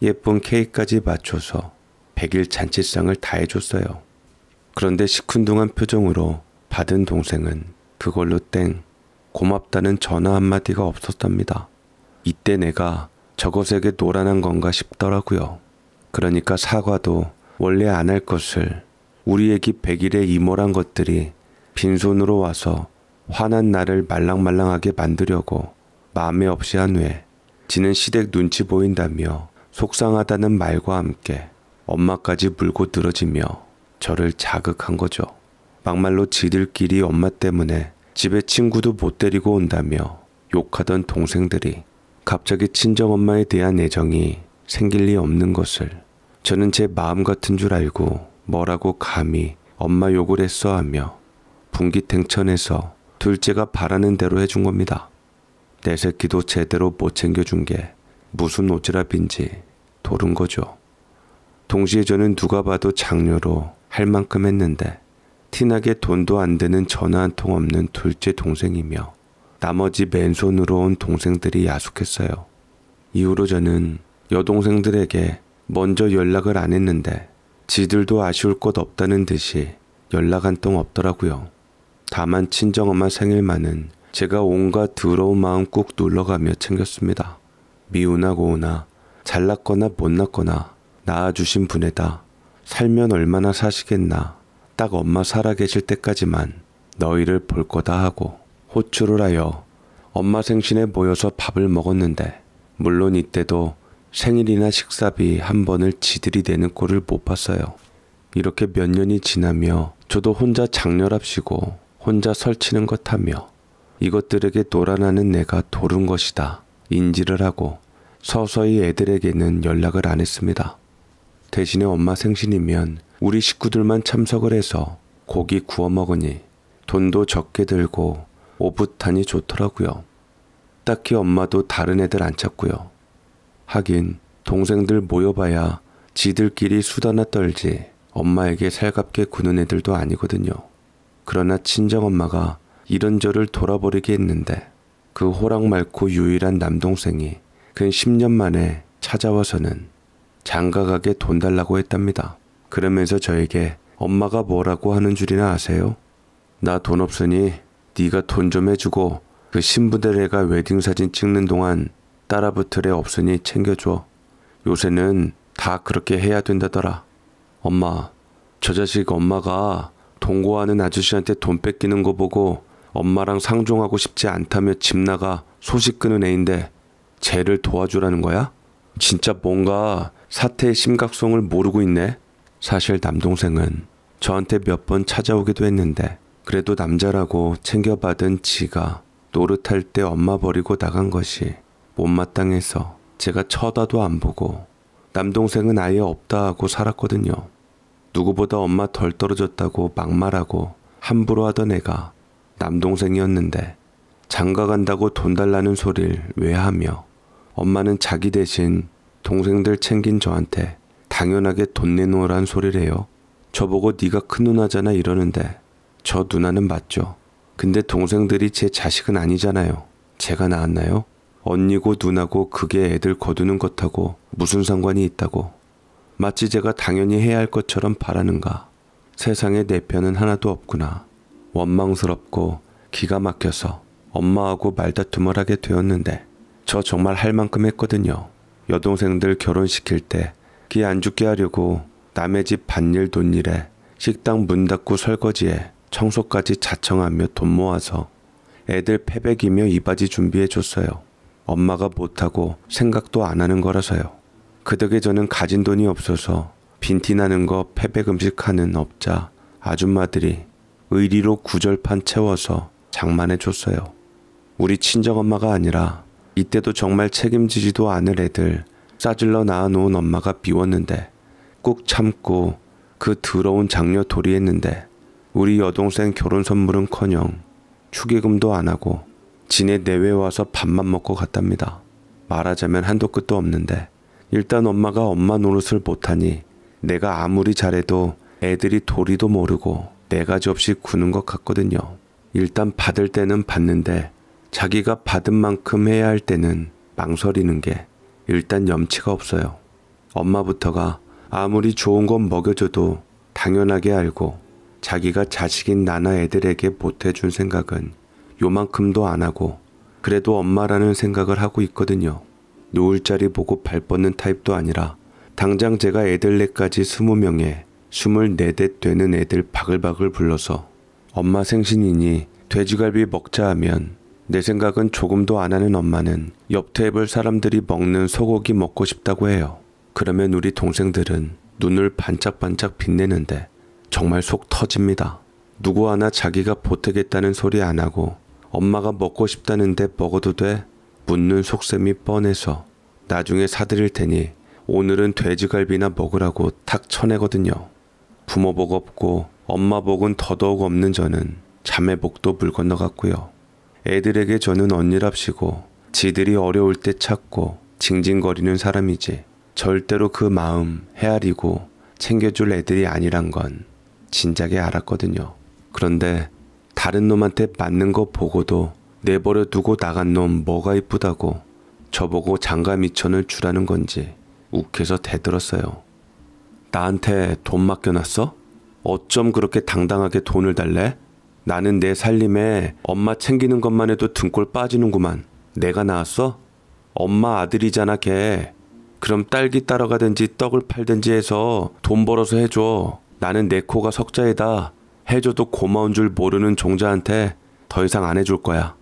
예쁜 케이크까지 맞춰서 100일 잔치상을 다 해줬어요. 그런데 시큰둥한 표정으로 받은 동생은 그걸로 땡 고맙다는 전화 한마디가 없었답니다. 이때 내가 저것에게 노란한 건가 싶더라고요. 그러니까 사과도 원래 안 할 것을 우리 애기 100일에 이모란 것들이 빈손으로 와서 화난 나를 말랑말랑하게 만들려고 마음에 없이 한 후에 지는 시댁 눈치 보인다며 속상하다는 말과 함께 엄마까지 물고 늘어지며 저를 자극한 거죠. 막말로 지들끼리 엄마 때문에 집에 친구도 못 데리고 온다며 욕하던 동생들이 갑자기 친정엄마에 대한 애정이 생길 리 없는 것을 저는 제 마음 같은 줄 알고 뭐라고 감히 엄마 욕을 했어 하며 분기탱천에서 둘째가 바라는 대로 해준 겁니다. 내 새끼도 제대로 못 챙겨준 게 무슨 오지랖인지 도른 거죠. 동시에 저는 누가 봐도 장녀로 할 만큼 했는데 티나게 돈도 안 되는 전화 한 통 없는 둘째 동생이며 나머지 맨손으로 온 동생들이 야속했어요. 이후로 저는 여동생들에게 먼저 연락을 안 했는데 지들도 아쉬울 것 없다는 듯이 연락 한 통 없더라고요. 다만 친정엄마 생일만은 제가 온갖 더러운 마음 꾹 눌러가며 챙겼습니다. 미우나 고우나 잘났거나 못났거나 낳아주신 분에다 살면 얼마나 사시겠나 딱 엄마 살아계실 때까지만 너희를 볼 거다 하고 호출을 하여 엄마 생신에 모여서 밥을 먹었는데 물론 이때도 생일이나 식사비 한 번을 지들이 내는 꼴을 못 봤어요. 이렇게 몇 년이 지나며 저도 혼자 장렬합시고 혼자 설치는 것하며 이것들에게 놀아나는 내가 도른 것이다 인지를 하고 서서히 애들에게는 연락을 안 했습니다. 대신에 엄마 생신이면 우리 식구들만 참석을 해서 고기 구워 먹으니 돈도 적게 들고 오붓하니 좋더라고요. 딱히 엄마도 다른 애들 안 찾고요. 하긴 동생들 모여봐야 지들끼리 수다나 떨지 엄마에게 살갑게 구는 애들도 아니거든요. 그러나 친정엄마가 이런 저를 돌아버리게 했는데 그 호랑 말코 유일한 남동생이 근 10년 만에 찾아와서는 장가가게 돈 달라고 했답니다. 그러면서 저에게 엄마가 뭐라고 하는 줄이나 아세요? 나 돈 없으니 네가 돈 좀 해주고 그 신부들애가 웨딩 사진 찍는 동안 따라 붙을애 없으니 챙겨줘. 요새는 다 그렇게 해야 된다더라. 엄마, 저 자식 엄마가 동거하는 아저씨한테 돈 뺏기는 거 보고 엄마랑 상종하고 싶지 않다며 집 나가 소식 끄는 애인데 쟤를 도와주라는 거야? 진짜 뭔가 사태의 심각성을 모르고 있네. 사실 남동생은 저한테 몇 번 찾아오기도 했는데 그래도 남자라고 챙겨받은 지가 노릇할 때 엄마 버리고 나간 것이 못마땅해서 제가 쳐다도 안 보고 남동생은 아예 없다 하고 살았거든요. 누구보다 엄마 덜 떨어졌다고 막말하고 함부로 하던 애가 남동생이었는데 장가 간다고 돈 달라는 소리를 왜 하며 엄마는 자기 대신 동생들 챙긴 저한테 당연하게 돈 내놓으란 소리를해요 저보고 네가 큰 누나잖아 이러는데 저 누나는 맞죠. 근데 동생들이 제 자식은 아니잖아요. 제가 낳았나요? 언니고 누나고 그게 애들 거두는 것하고 무슨 상관이 있다고. 마치 제가 당연히 해야 할 것처럼 바라는가. 세상에 내 편은 하나도 없구나. 원망스럽고 기가 막혀서 엄마하고 말다툼을 하게 되었는데 저 정말 할 만큼 했거든요. 여동생들 결혼시킬 때 기 안 죽게 하려고 남의 집 밭일 돈일에 식당 문 닫고 설거지에 청소까지 자청하며 돈 모아서 애들 패백이며 이바지 준비해 줬어요. 엄마가 못하고 생각도 안 하는 거라서요. 그 덕에 저는 가진 돈이 없어서 빈티나는 거 패백 음식하는 업자 아줌마들이 의리로 구절판 채워서 장만해 줬어요. 우리 친정엄마가 아니라 이때도 정말 책임지지도 않을 애들 싸질러 낳아놓은 엄마가 비웠는데 꾹 참고 그 더러운 장녀 도리했는데 우리 여동생 결혼 선물은커녕 축의금도 안 하고 지네 내외 와서 밥만 먹고 갔답니다. 말하자면 한도 끝도 없는데 일단 엄마가 엄마 노릇을 못하니 내가 아무리 잘해도 애들이 도리도 모르고 내 가지 없이 구는 것 같거든요. 일단 받을 때는 받는데 자기가 받은 만큼 해야 할 때는 망설이는 게 일단 염치가 없어요. 엄마부터가 아무리 좋은 건 먹여줘도 당연하게 알고 자기가 자식인 나나 애들에게 못해준 생각은 요만큼도 안 하고 그래도 엄마라는 생각을 하고 있거든요. 누울 자리 보고 발 뻗는 타입도 아니라 당장 제가 애들네까지 20명에 24대 되는 애들 바글바글 불러서 엄마 생신이니 돼지갈비 먹자 하면 내 생각은 조금도 안 하는 엄마는 옆 테이블 사람들이 먹는 소고기 먹고 싶다고 해요. 그러면 우리 동생들은 눈을 반짝반짝 빛내는데 정말 속 터집니다. 누구 하나 자기가 보태겠다는 소리 안 하고 엄마가 먹고 싶다는데 먹어도 돼? 묻는 속셈이 뻔해서 나중에 사드릴 테니 오늘은 돼지갈비나 먹으라고 탁 쳐내거든요. 부모 복 없고 엄마 복은 더더욱 없는 저는 자매 복도 물 건너갔고요. 애들에게 저는 언니랍시고 지들이 어려울 때 찾고 징징거리는 사람이지 절대로 그 마음 헤아리고 챙겨줄 애들이 아니란 건 진작에 알았거든요. 그런데 다른 놈한테 맞는 거 보고도 내버려 두고 나간 놈 뭐가 이쁘다고 저보고 장가 이천을 주라는 건지 욱해서 대들었어요. 나한테 돈 맡겨놨어? 어쩜 그렇게 당당하게 돈을 달래? 나는 내 살림에 엄마 챙기는 것만 해도 등골 빠지는구만. 내가 나았어 엄마 아들이잖아 걔. 그럼 딸기 따라가든지 떡을 팔든지 해서 돈 벌어서 해줘. 나는 내 코가 석자이다. 해줘도 고마운 줄 모르는 종자한테 더 이상 안 해줄 거야.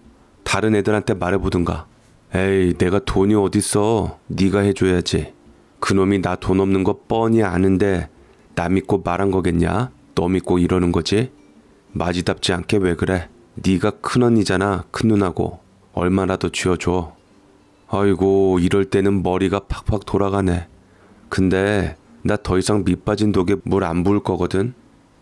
다른 애들한테 말해보든가. 에이 내가 돈이 어딨어. 네가 해줘야지. 그놈이 나 돈 없는 거 뻔히 아는데 나 믿고 말한 거겠냐? 너 믿고 이러는 거지? 맞이답지 않게 왜 그래? 네가 큰언니잖아 큰누나고 얼마나 더 쥐어줘. 아이고 이럴 때는 머리가 팍팍 돌아가네. 근데 나 더 이상 밑 빠진 독에 물 안 부을 거거든.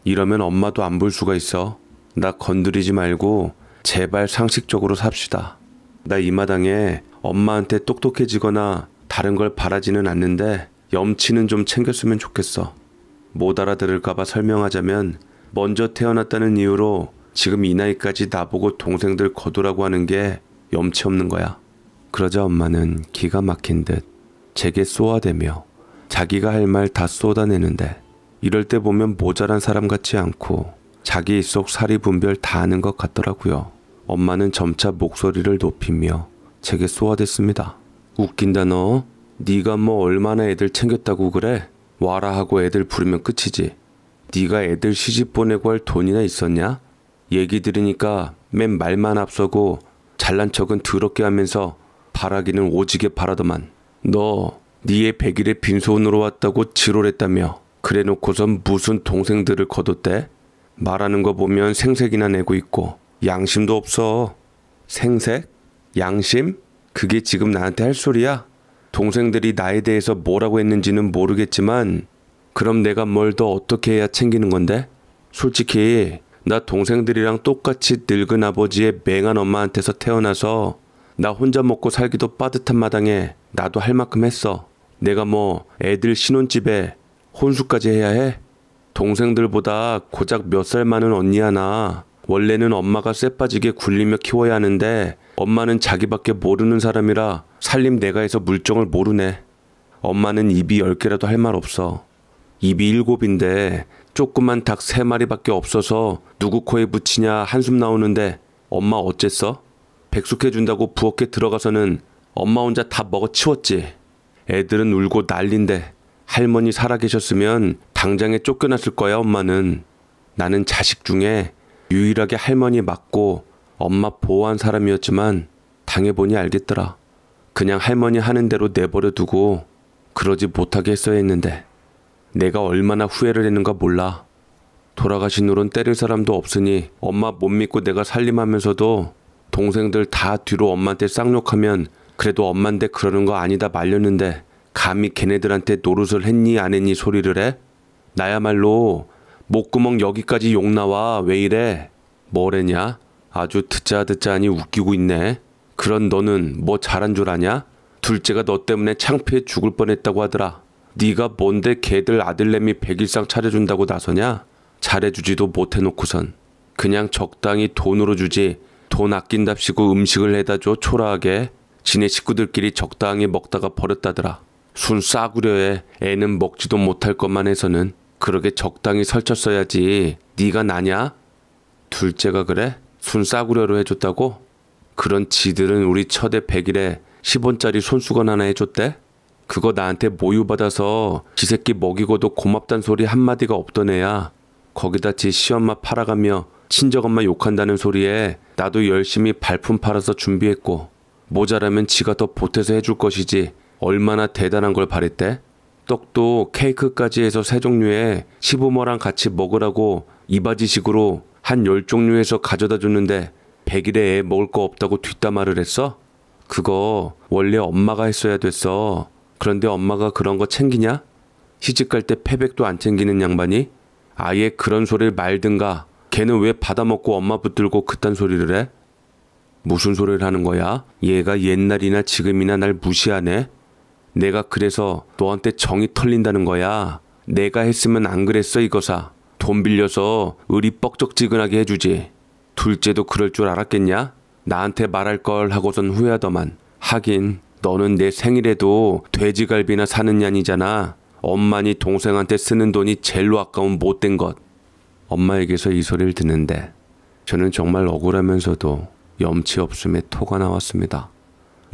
이러면 엄마도 안 볼 수가 있어. 나 건드리지 말고 제발 상식적으로 삽시다. 나 이 마당에 엄마한테 똑똑해지거나 다른 걸 바라지는 않는데 염치는 좀 챙겼으면 좋겠어. 못 알아들을까봐 설명하자면 먼저 태어났다는 이유로 지금 이 나이까지 나보고 동생들 거두라고 하는 게 염치 없는 거야. 그러자 엄마는 기가 막힌 듯 제게 쏘아대며 자기가 할 말 다 쏟아내는데 이럴 때 보면 모자란 사람 같지 않고 자기 속 사리 분별 다 아는 것 같더라고요. 엄마는 점차 목소리를 높이며 제게 쏘아댔습니다. 웃긴다 너. 네가 뭐 얼마나 애들 챙겼다고 그래? 와라 하고 애들 부르면 끝이지. 네가 애들 시집 보내고 할 돈이나 있었냐? 얘기 들으니까 맨 말만 앞서고 잘난 척은 더럽게 하면서 바라기는 오지게 바라더만. 너 니의 백일에 빈손으로 왔다고 지롤했다며 그래놓고선 무슨 동생들을 거뒀대? 말하는 거 보면 생색이나 내고 있고 양심도 없어. 생색? 양심? 그게 지금 나한테 할 소리야? 동생들이 나에 대해서 뭐라고 했는지는 모르겠지만, 그럼 내가 뭘 더 어떻게 해야 챙기는 건데? 솔직히, 나 동생들이랑 똑같이 늙은 아버지의 맹한 엄마한테서 태어나서, 나 혼자 먹고 살기도 빠듯한 마당에 나도 할 만큼 했어. 내가 뭐 애들 신혼집에 혼수까지 해야 해? 동생들보다 고작 몇 살 많은 언니 야나 원래는 엄마가 쎄빠지게 굴리며 키워야 하는데 엄마는 자기밖에 모르는 사람이라 살림 내가 해서 물정을 모르네. 엄마는 입이 열 개라도 할 말 없어. 입이 일곱인데 조그만 닭 세 마리밖에 없어서 누구 코에 붙이냐 한숨 나오는데 엄마 어쨌어? 백숙해 준다고 부엌에 들어가서는 엄마 혼자 다 먹어 치웠지. 애들은 울고 난린데 할머니 살아계셨으면 당장에 쫓겨났을 거야 엄마는. 나는 자식 중에 유일하게 할머니 맞고 엄마 보호한 사람이었지만 당해보니 알겠더라. 그냥 할머니 하는 대로 내버려 두고 그러지 못하게 했어야 했는데 내가 얼마나 후회를 했는가 몰라. 돌아가신 후론 때릴 사람도 없으니 엄마 못 믿고 내가 살림하면서도 동생들 다 뒤로 엄마한테 쌍욕하면 그래도 엄만데 그러는 거 아니다 말렸는데 감히 걔네들한테 노릇을 했니 안 했니 소리를 해? 나야말로 목구멍 여기까지 욕 나와. 왜 이래? 뭐래냐? 아주 듣자 듣자하니 웃기고 있네. 그런 너는 뭐 잘한 줄 아냐? 둘째가 너 때문에 창피해 죽을 뻔했다고 하더라. 네가 뭔데 걔들 아들내미 백일상 차려준다고 나서냐? 잘해주지도 못해놓고선 그냥 적당히 돈으로 주지 돈 아낀답시고 음식을 해다줘 초라하게 지네 식구들끼리 적당히 먹다가 버렸다더라. 순 싸구려에 애는 먹지도 못할 것만 해서는 그러게 적당히 설쳤어야지. 네가 나냐? 둘째가 그래? 순 싸구려로 해줬다고? 그런 지들은 우리 첫대 백일에 10원짜리 손수건 하나 해줬대? 그거 나한테 모유받아서 지새끼 먹이고도 고맙단 소리 한마디가 없던 애야. 거기다 지 시엄마 팔아가며 친정엄마 욕한다는 소리에 나도 열심히 발품 팔아서 준비했고 모자라면 지가 더 보태서 해줄 것이지 얼마나 대단한 걸 바랬대? 떡도 케이크까지 해서 세 종류에 시부모랑 같이 먹으라고 이바지식으로 한 열종류에서 가져다 줬는데 100일에 애 먹을 거 없다고 뒷담화를 했어? 그거 원래 엄마가 했어야 됐어. 그런데 엄마가 그런 거 챙기냐? 시집 갈때 패백도 안 챙기는 양반이? 아예 그런 소리를 말든가. 걔는 왜 받아먹고 엄마 붙들고 그딴 소리를 해? 무슨 소리를 하는 거야? 얘가 옛날이나 지금이나 날 무시하네? 내가 그래서 너한테 정이 털린다는 거야. 내가 했으면 안 그랬어 이거사. 돈 빌려서 의리 뻑적지근하게 해주지. 둘째도 그럴 줄 알았겠냐? 나한테 말할 걸 하고선 후회하더만. 하긴 너는 내 생일에도 돼지갈비나 사는 년이잖아. 엄마니 동생한테 쓰는 돈이 젤로 아까운 못된 것. 엄마에게서 이 소리를 듣는데 저는 정말 억울하면서도 염치 없음에 토가 나왔습니다.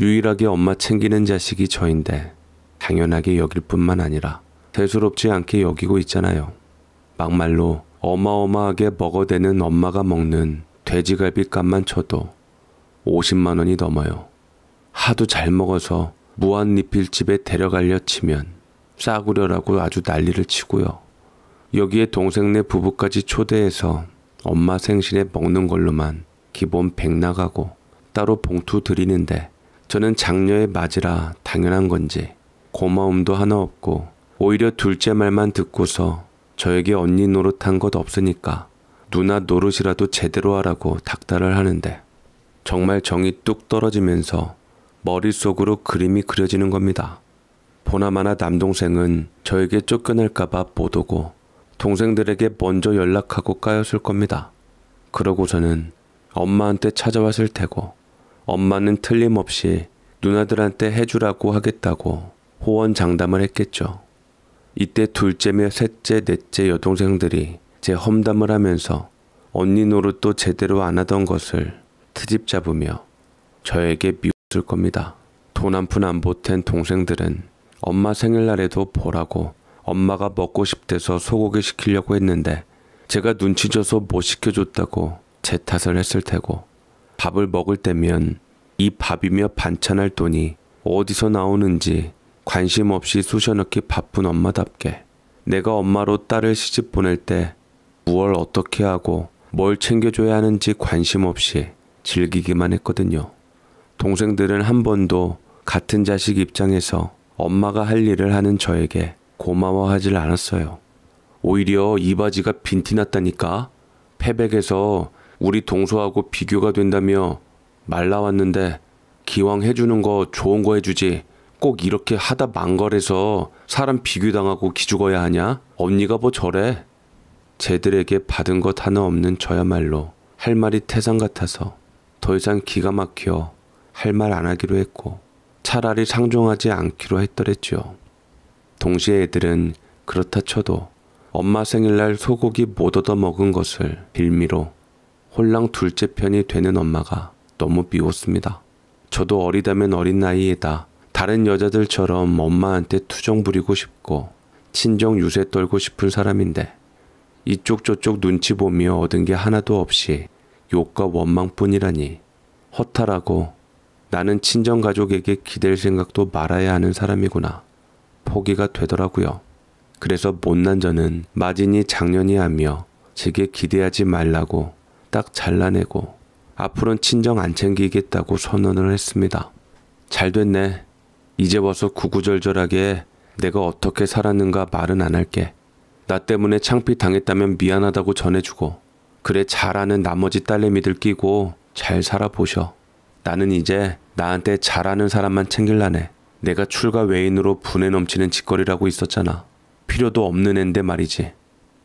유일하게 엄마 챙기는 자식이 저인데 당연하게 여길 뿐만 아니라 대수롭지 않게 여기고 있잖아요. 막말로 어마어마하게 먹어대는 엄마가 먹는 돼지갈비 값만 쳐도 50만 원이 넘어요. 하도 잘 먹어서 무한리필집에 데려갈려 치면 싸구려라고 아주 난리를 치고요. 여기에 동생네 부부까지 초대해서 엄마 생신에 먹는 걸로만 기본 100 나가고 따로 봉투 드리는데 저는 장녀의 맞으라 당연한 건지 고마움도 하나 없고 오히려 둘째 말만 듣고서 저에게 언니 노릇한 것 없으니까 누나 노릇이라도 제대로 하라고 닥달을 하는데 정말 정이 뚝 떨어지면서 머릿속으로 그림이 그려지는 겁니다. 보나마나 남동생은 저에게 쫓겨날까봐 못 오고 동생들에게 먼저 연락하고 까였을 겁니다. 그러고서는 엄마한테 찾아왔을 테고 엄마는 틀림없이 누나들한테 해주라고 하겠다고 호언장담을 했겠죠. 이때 둘째며 셋째, 넷째 여동생들이 제 험담을 하면서 언니 노릇도 제대로 안 하던 것을 트집 잡으며 저에게 미웠을 겁니다. 돈 한 푼 안 보탠 동생들은 엄마 생일날에도 보라고 엄마가 먹고 싶대서 소고기 시키려고 했는데 제가 눈치 줘서 못 시켜줬다고 제 탓을 했을 테고 밥을 먹을 때면 이 밥이며 반찬할 돈이 어디서 나오는지 관심 없이 쑤셔넣기 바쁜 엄마답게 내가 엄마로 딸을 시집 보낼 때 무얼 어떻게 하고 뭘 챙겨줘야 하는지 관심 없이 즐기기만 했거든요. 동생들은 한 번도 같은 자식 입장에서 엄마가 할 일을 하는 저에게 고마워하질 않았어요. 오히려 이 바지가 빈티났다니까? 패백에서 우리 동서하고 비교가 된다며 말 나왔는데 기왕 해주는 거 좋은 거 해주지. 꼭 이렇게 하다 망걸해서 사람 비교당하고 기죽어야 하냐? 언니가 뭐 저래? 쟤들에게 받은 것 하나 없는 저야말로 할 말이 태산 같아서 더 이상 기가 막혀 할 말 안 하기로 했고 차라리 상종하지 않기로 했더랬죠 동시에 애들은 그렇다 쳐도 엄마 생일날 소고기 못 얻어 먹은 것을 빌미로 홀랑 둘째 편이 되는 엄마가 너무 미웠습니다. 저도 어리다면 어린 나이에다 다른 여자들처럼 엄마한테 투정 부리고 싶고 친정 유세 떨고 싶은 사람인데 이쪽 저쪽 눈치 보며 얻은 게 하나도 없이 욕과 원망뿐이라니 허탈하고 나는 친정 가족에게 기댈 생각도 말아야 하는 사람이구나 포기가 되더라고요. 그래서 못난 저는 마진이 작년이 하며 제게 기대하지 말라고 딱 잘라내고 앞으로는 친정 안 챙기겠다고 선언을 했습니다. 잘 됐네. 이제 와서 구구절절하게 내가 어떻게 살았는가 말은 안 할게. 나 때문에 창피 당했다면 미안하다고 전해주고 그래 잘 아는 나머지 딸내미들 끼고 잘 살아보셔. 나는 이제 나한테 잘하는 사람만 챙길라네. 내가 출가 외인으로 분해 넘치는 짓거리라고 있었잖아. 필요도 없는 앤데 말이지.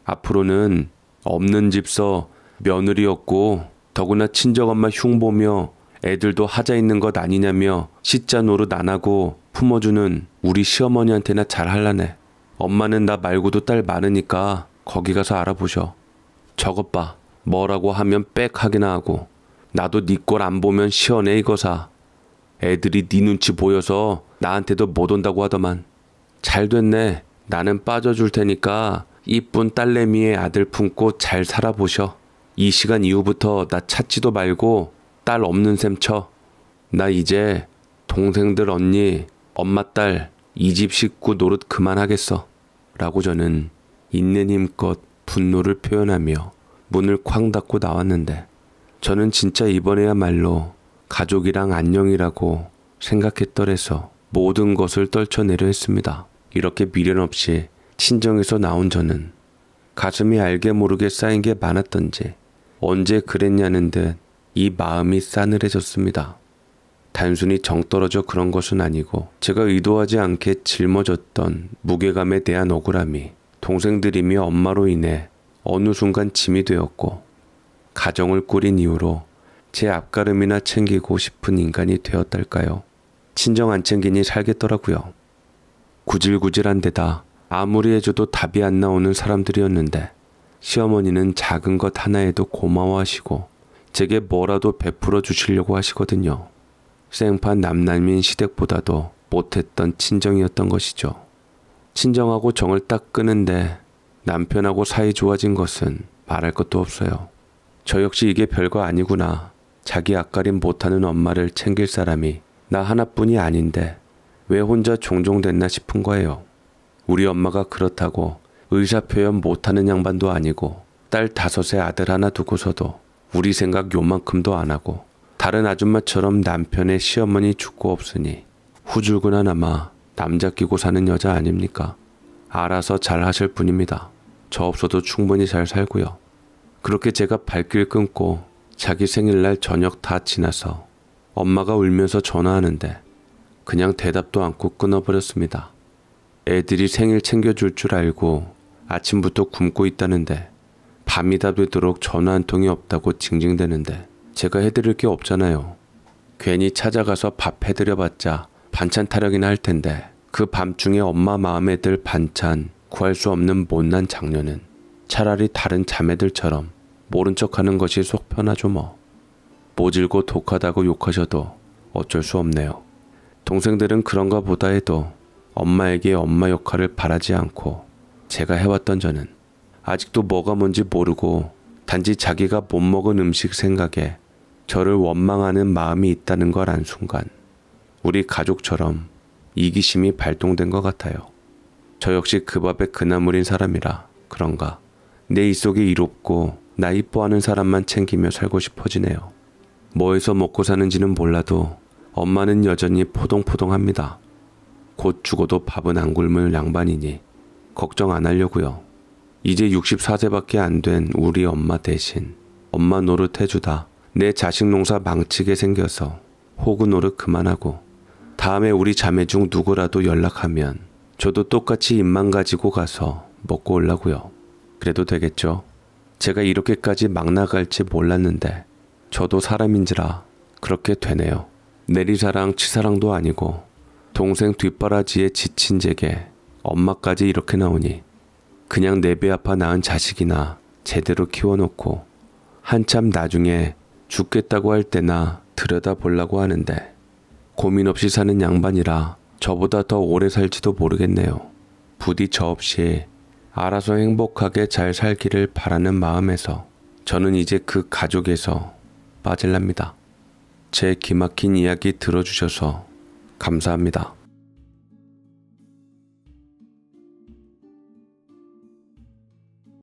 앞으로는 없는 집서 며느리였고 더구나 친정엄마 흉보며 애들도 하자 있는 것 아니냐며 시자 노릇 안 하고 품어주는 우리 시어머니한테나 잘 할라네. 엄마는 나 말고도 딸 많으니까 거기 가서 알아보셔. 저것 봐. 뭐라고 하면 빽 하기나 하고 나도 니 꼴 안 보면 시원해 이거사. 애들이 네 눈치 보여서 나한테도 못 온다고 하더만. 잘 됐네. 나는 빠져줄 테니까 이쁜 딸내미의 아들 품고 잘 살아보셔. 이 시간 이후부터 나 찾지도 말고 딸 없는 셈 쳐. 나 이제 동생들 언니, 엄마 딸, 이 집 식구 노릇 그만하겠어. 라고 저는 있는 힘껏 분노를 표현하며 문을 쾅 닫고 나왔는데 저는 진짜 이번에야말로 가족이랑 안녕이라고 생각했더래서 모든 것을 떨쳐내려 했습니다. 이렇게 미련 없이 친정에서 나온 저는 가슴이 알게 모르게 쌓인 게 많았던지 언제 그랬냐는 듯 이 마음이 싸늘해졌습니다. 단순히 정 떨어져 그런 것은 아니고 제가 의도하지 않게 짊어졌던 무게감에 대한 억울함이 동생들이며 엄마로 인해 어느 순간 짐이 되었고 가정을 꾸린 이후로 제 앞가름이나 챙기고 싶은 인간이 되었달까요? 친정 안 챙기니 살겠더라고요. 구질구질한 데다 아무리 해줘도 답이 안 나오는 사람들이었는데 시어머니는 작은 것 하나에도 고마워하시고 제게 뭐라도 베풀어 주시려고 하시거든요. 생판 남남인 시댁보다도 못했던 친정이었던 것이죠. 친정하고 정을 딱 끄는데 남편하고 사이 좋아진 것은 말할 것도 없어요. 저 역시 이게 별거 아니구나. 자기 앞가림 못하는 엄마를 챙길 사람이 나 하나뿐이 아닌데 왜 혼자 종종 됐나 싶은 거예요. 우리 엄마가 그렇다고 의사 표현 못하는 양반도 아니고 딸다섯에 아들 하나 두고서도 우리 생각 요만큼도 안 하고 다른 아줌마처럼 남편의 시어머니 죽고 없으니 후줄근하나마 남자 끼고 사는 여자 아닙니까? 알아서 잘 하실 뿐입니다저 없어도 충분히 잘 살고요. 그렇게 제가 발길 끊고 자기 생일날 저녁 다 지나서 엄마가 울면서 전화하는데 그냥 대답도 않고 끊어버렸습니다. 애들이 생일 챙겨줄 줄 알고 아침부터 굶고 있다는데 밤이 다 되도록 전화 한 통이 없다고 징징대는데 제가 해드릴 게 없잖아요. 괜히 찾아가서 밥 해드려봤자 반찬 타령이나 할 텐데 그 밤중에 엄마 마음에 들 반찬 구할 수 없는 못난 장녀는 차라리 다른 자매들처럼 모른 척하는 것이 속 편하죠 뭐. 모질고 독하다고 욕하셔도 어쩔 수 없네요. 동생들은 그런가 보다 해도 엄마에게 엄마 역할을 바라지 않고 제가 해왔던 저는 아직도 뭐가 뭔지 모르고 단지 자기가 못 먹은 음식 생각에 저를 원망하는 마음이 있다는 걸 안 순간 우리 가족처럼 이기심이 발동된 것 같아요. 저 역시 그 밥에 그나물인 사람이라 그런가 내 입속이 이롭고 나 이뻐하는 사람만 챙기며 살고 싶어지네요. 뭐에서 먹고 사는지는 몰라도 엄마는 여전히 포동포동합니다. 곧 죽어도 밥은 안 굶을 양반이니 걱정 안 하려고요. 이제 64세밖에 안 된 우리 엄마 대신 엄마 노릇 해주다 내 자식 농사 망치게 생겨서 호구 노릇 그만하고 다음에 우리 자매 중 누구라도 연락하면 저도 똑같이 입만 가지고 가서 먹고 올라고요. 그래도 되겠죠? 제가 이렇게까지 막 나갈지 몰랐는데 저도 사람인지라 그렇게 되네요. 내리사랑 치사랑도 아니고 동생 뒷바라지에 지친 제게 엄마까지 이렇게 나오니 그냥 내 배 아파 낳은 자식이나 제대로 키워놓고 한참 나중에 죽겠다고 할 때나 들여다보려고 하는데 고민 없이 사는 양반이라 저보다 더 오래 살지도 모르겠네요. 부디 저 없이 알아서 행복하게 잘 살기를 바라는 마음에서 저는 이제 그 가족에서 빠질랍니다. 제 기막힌 이야기 들어주셔서 감사합니다.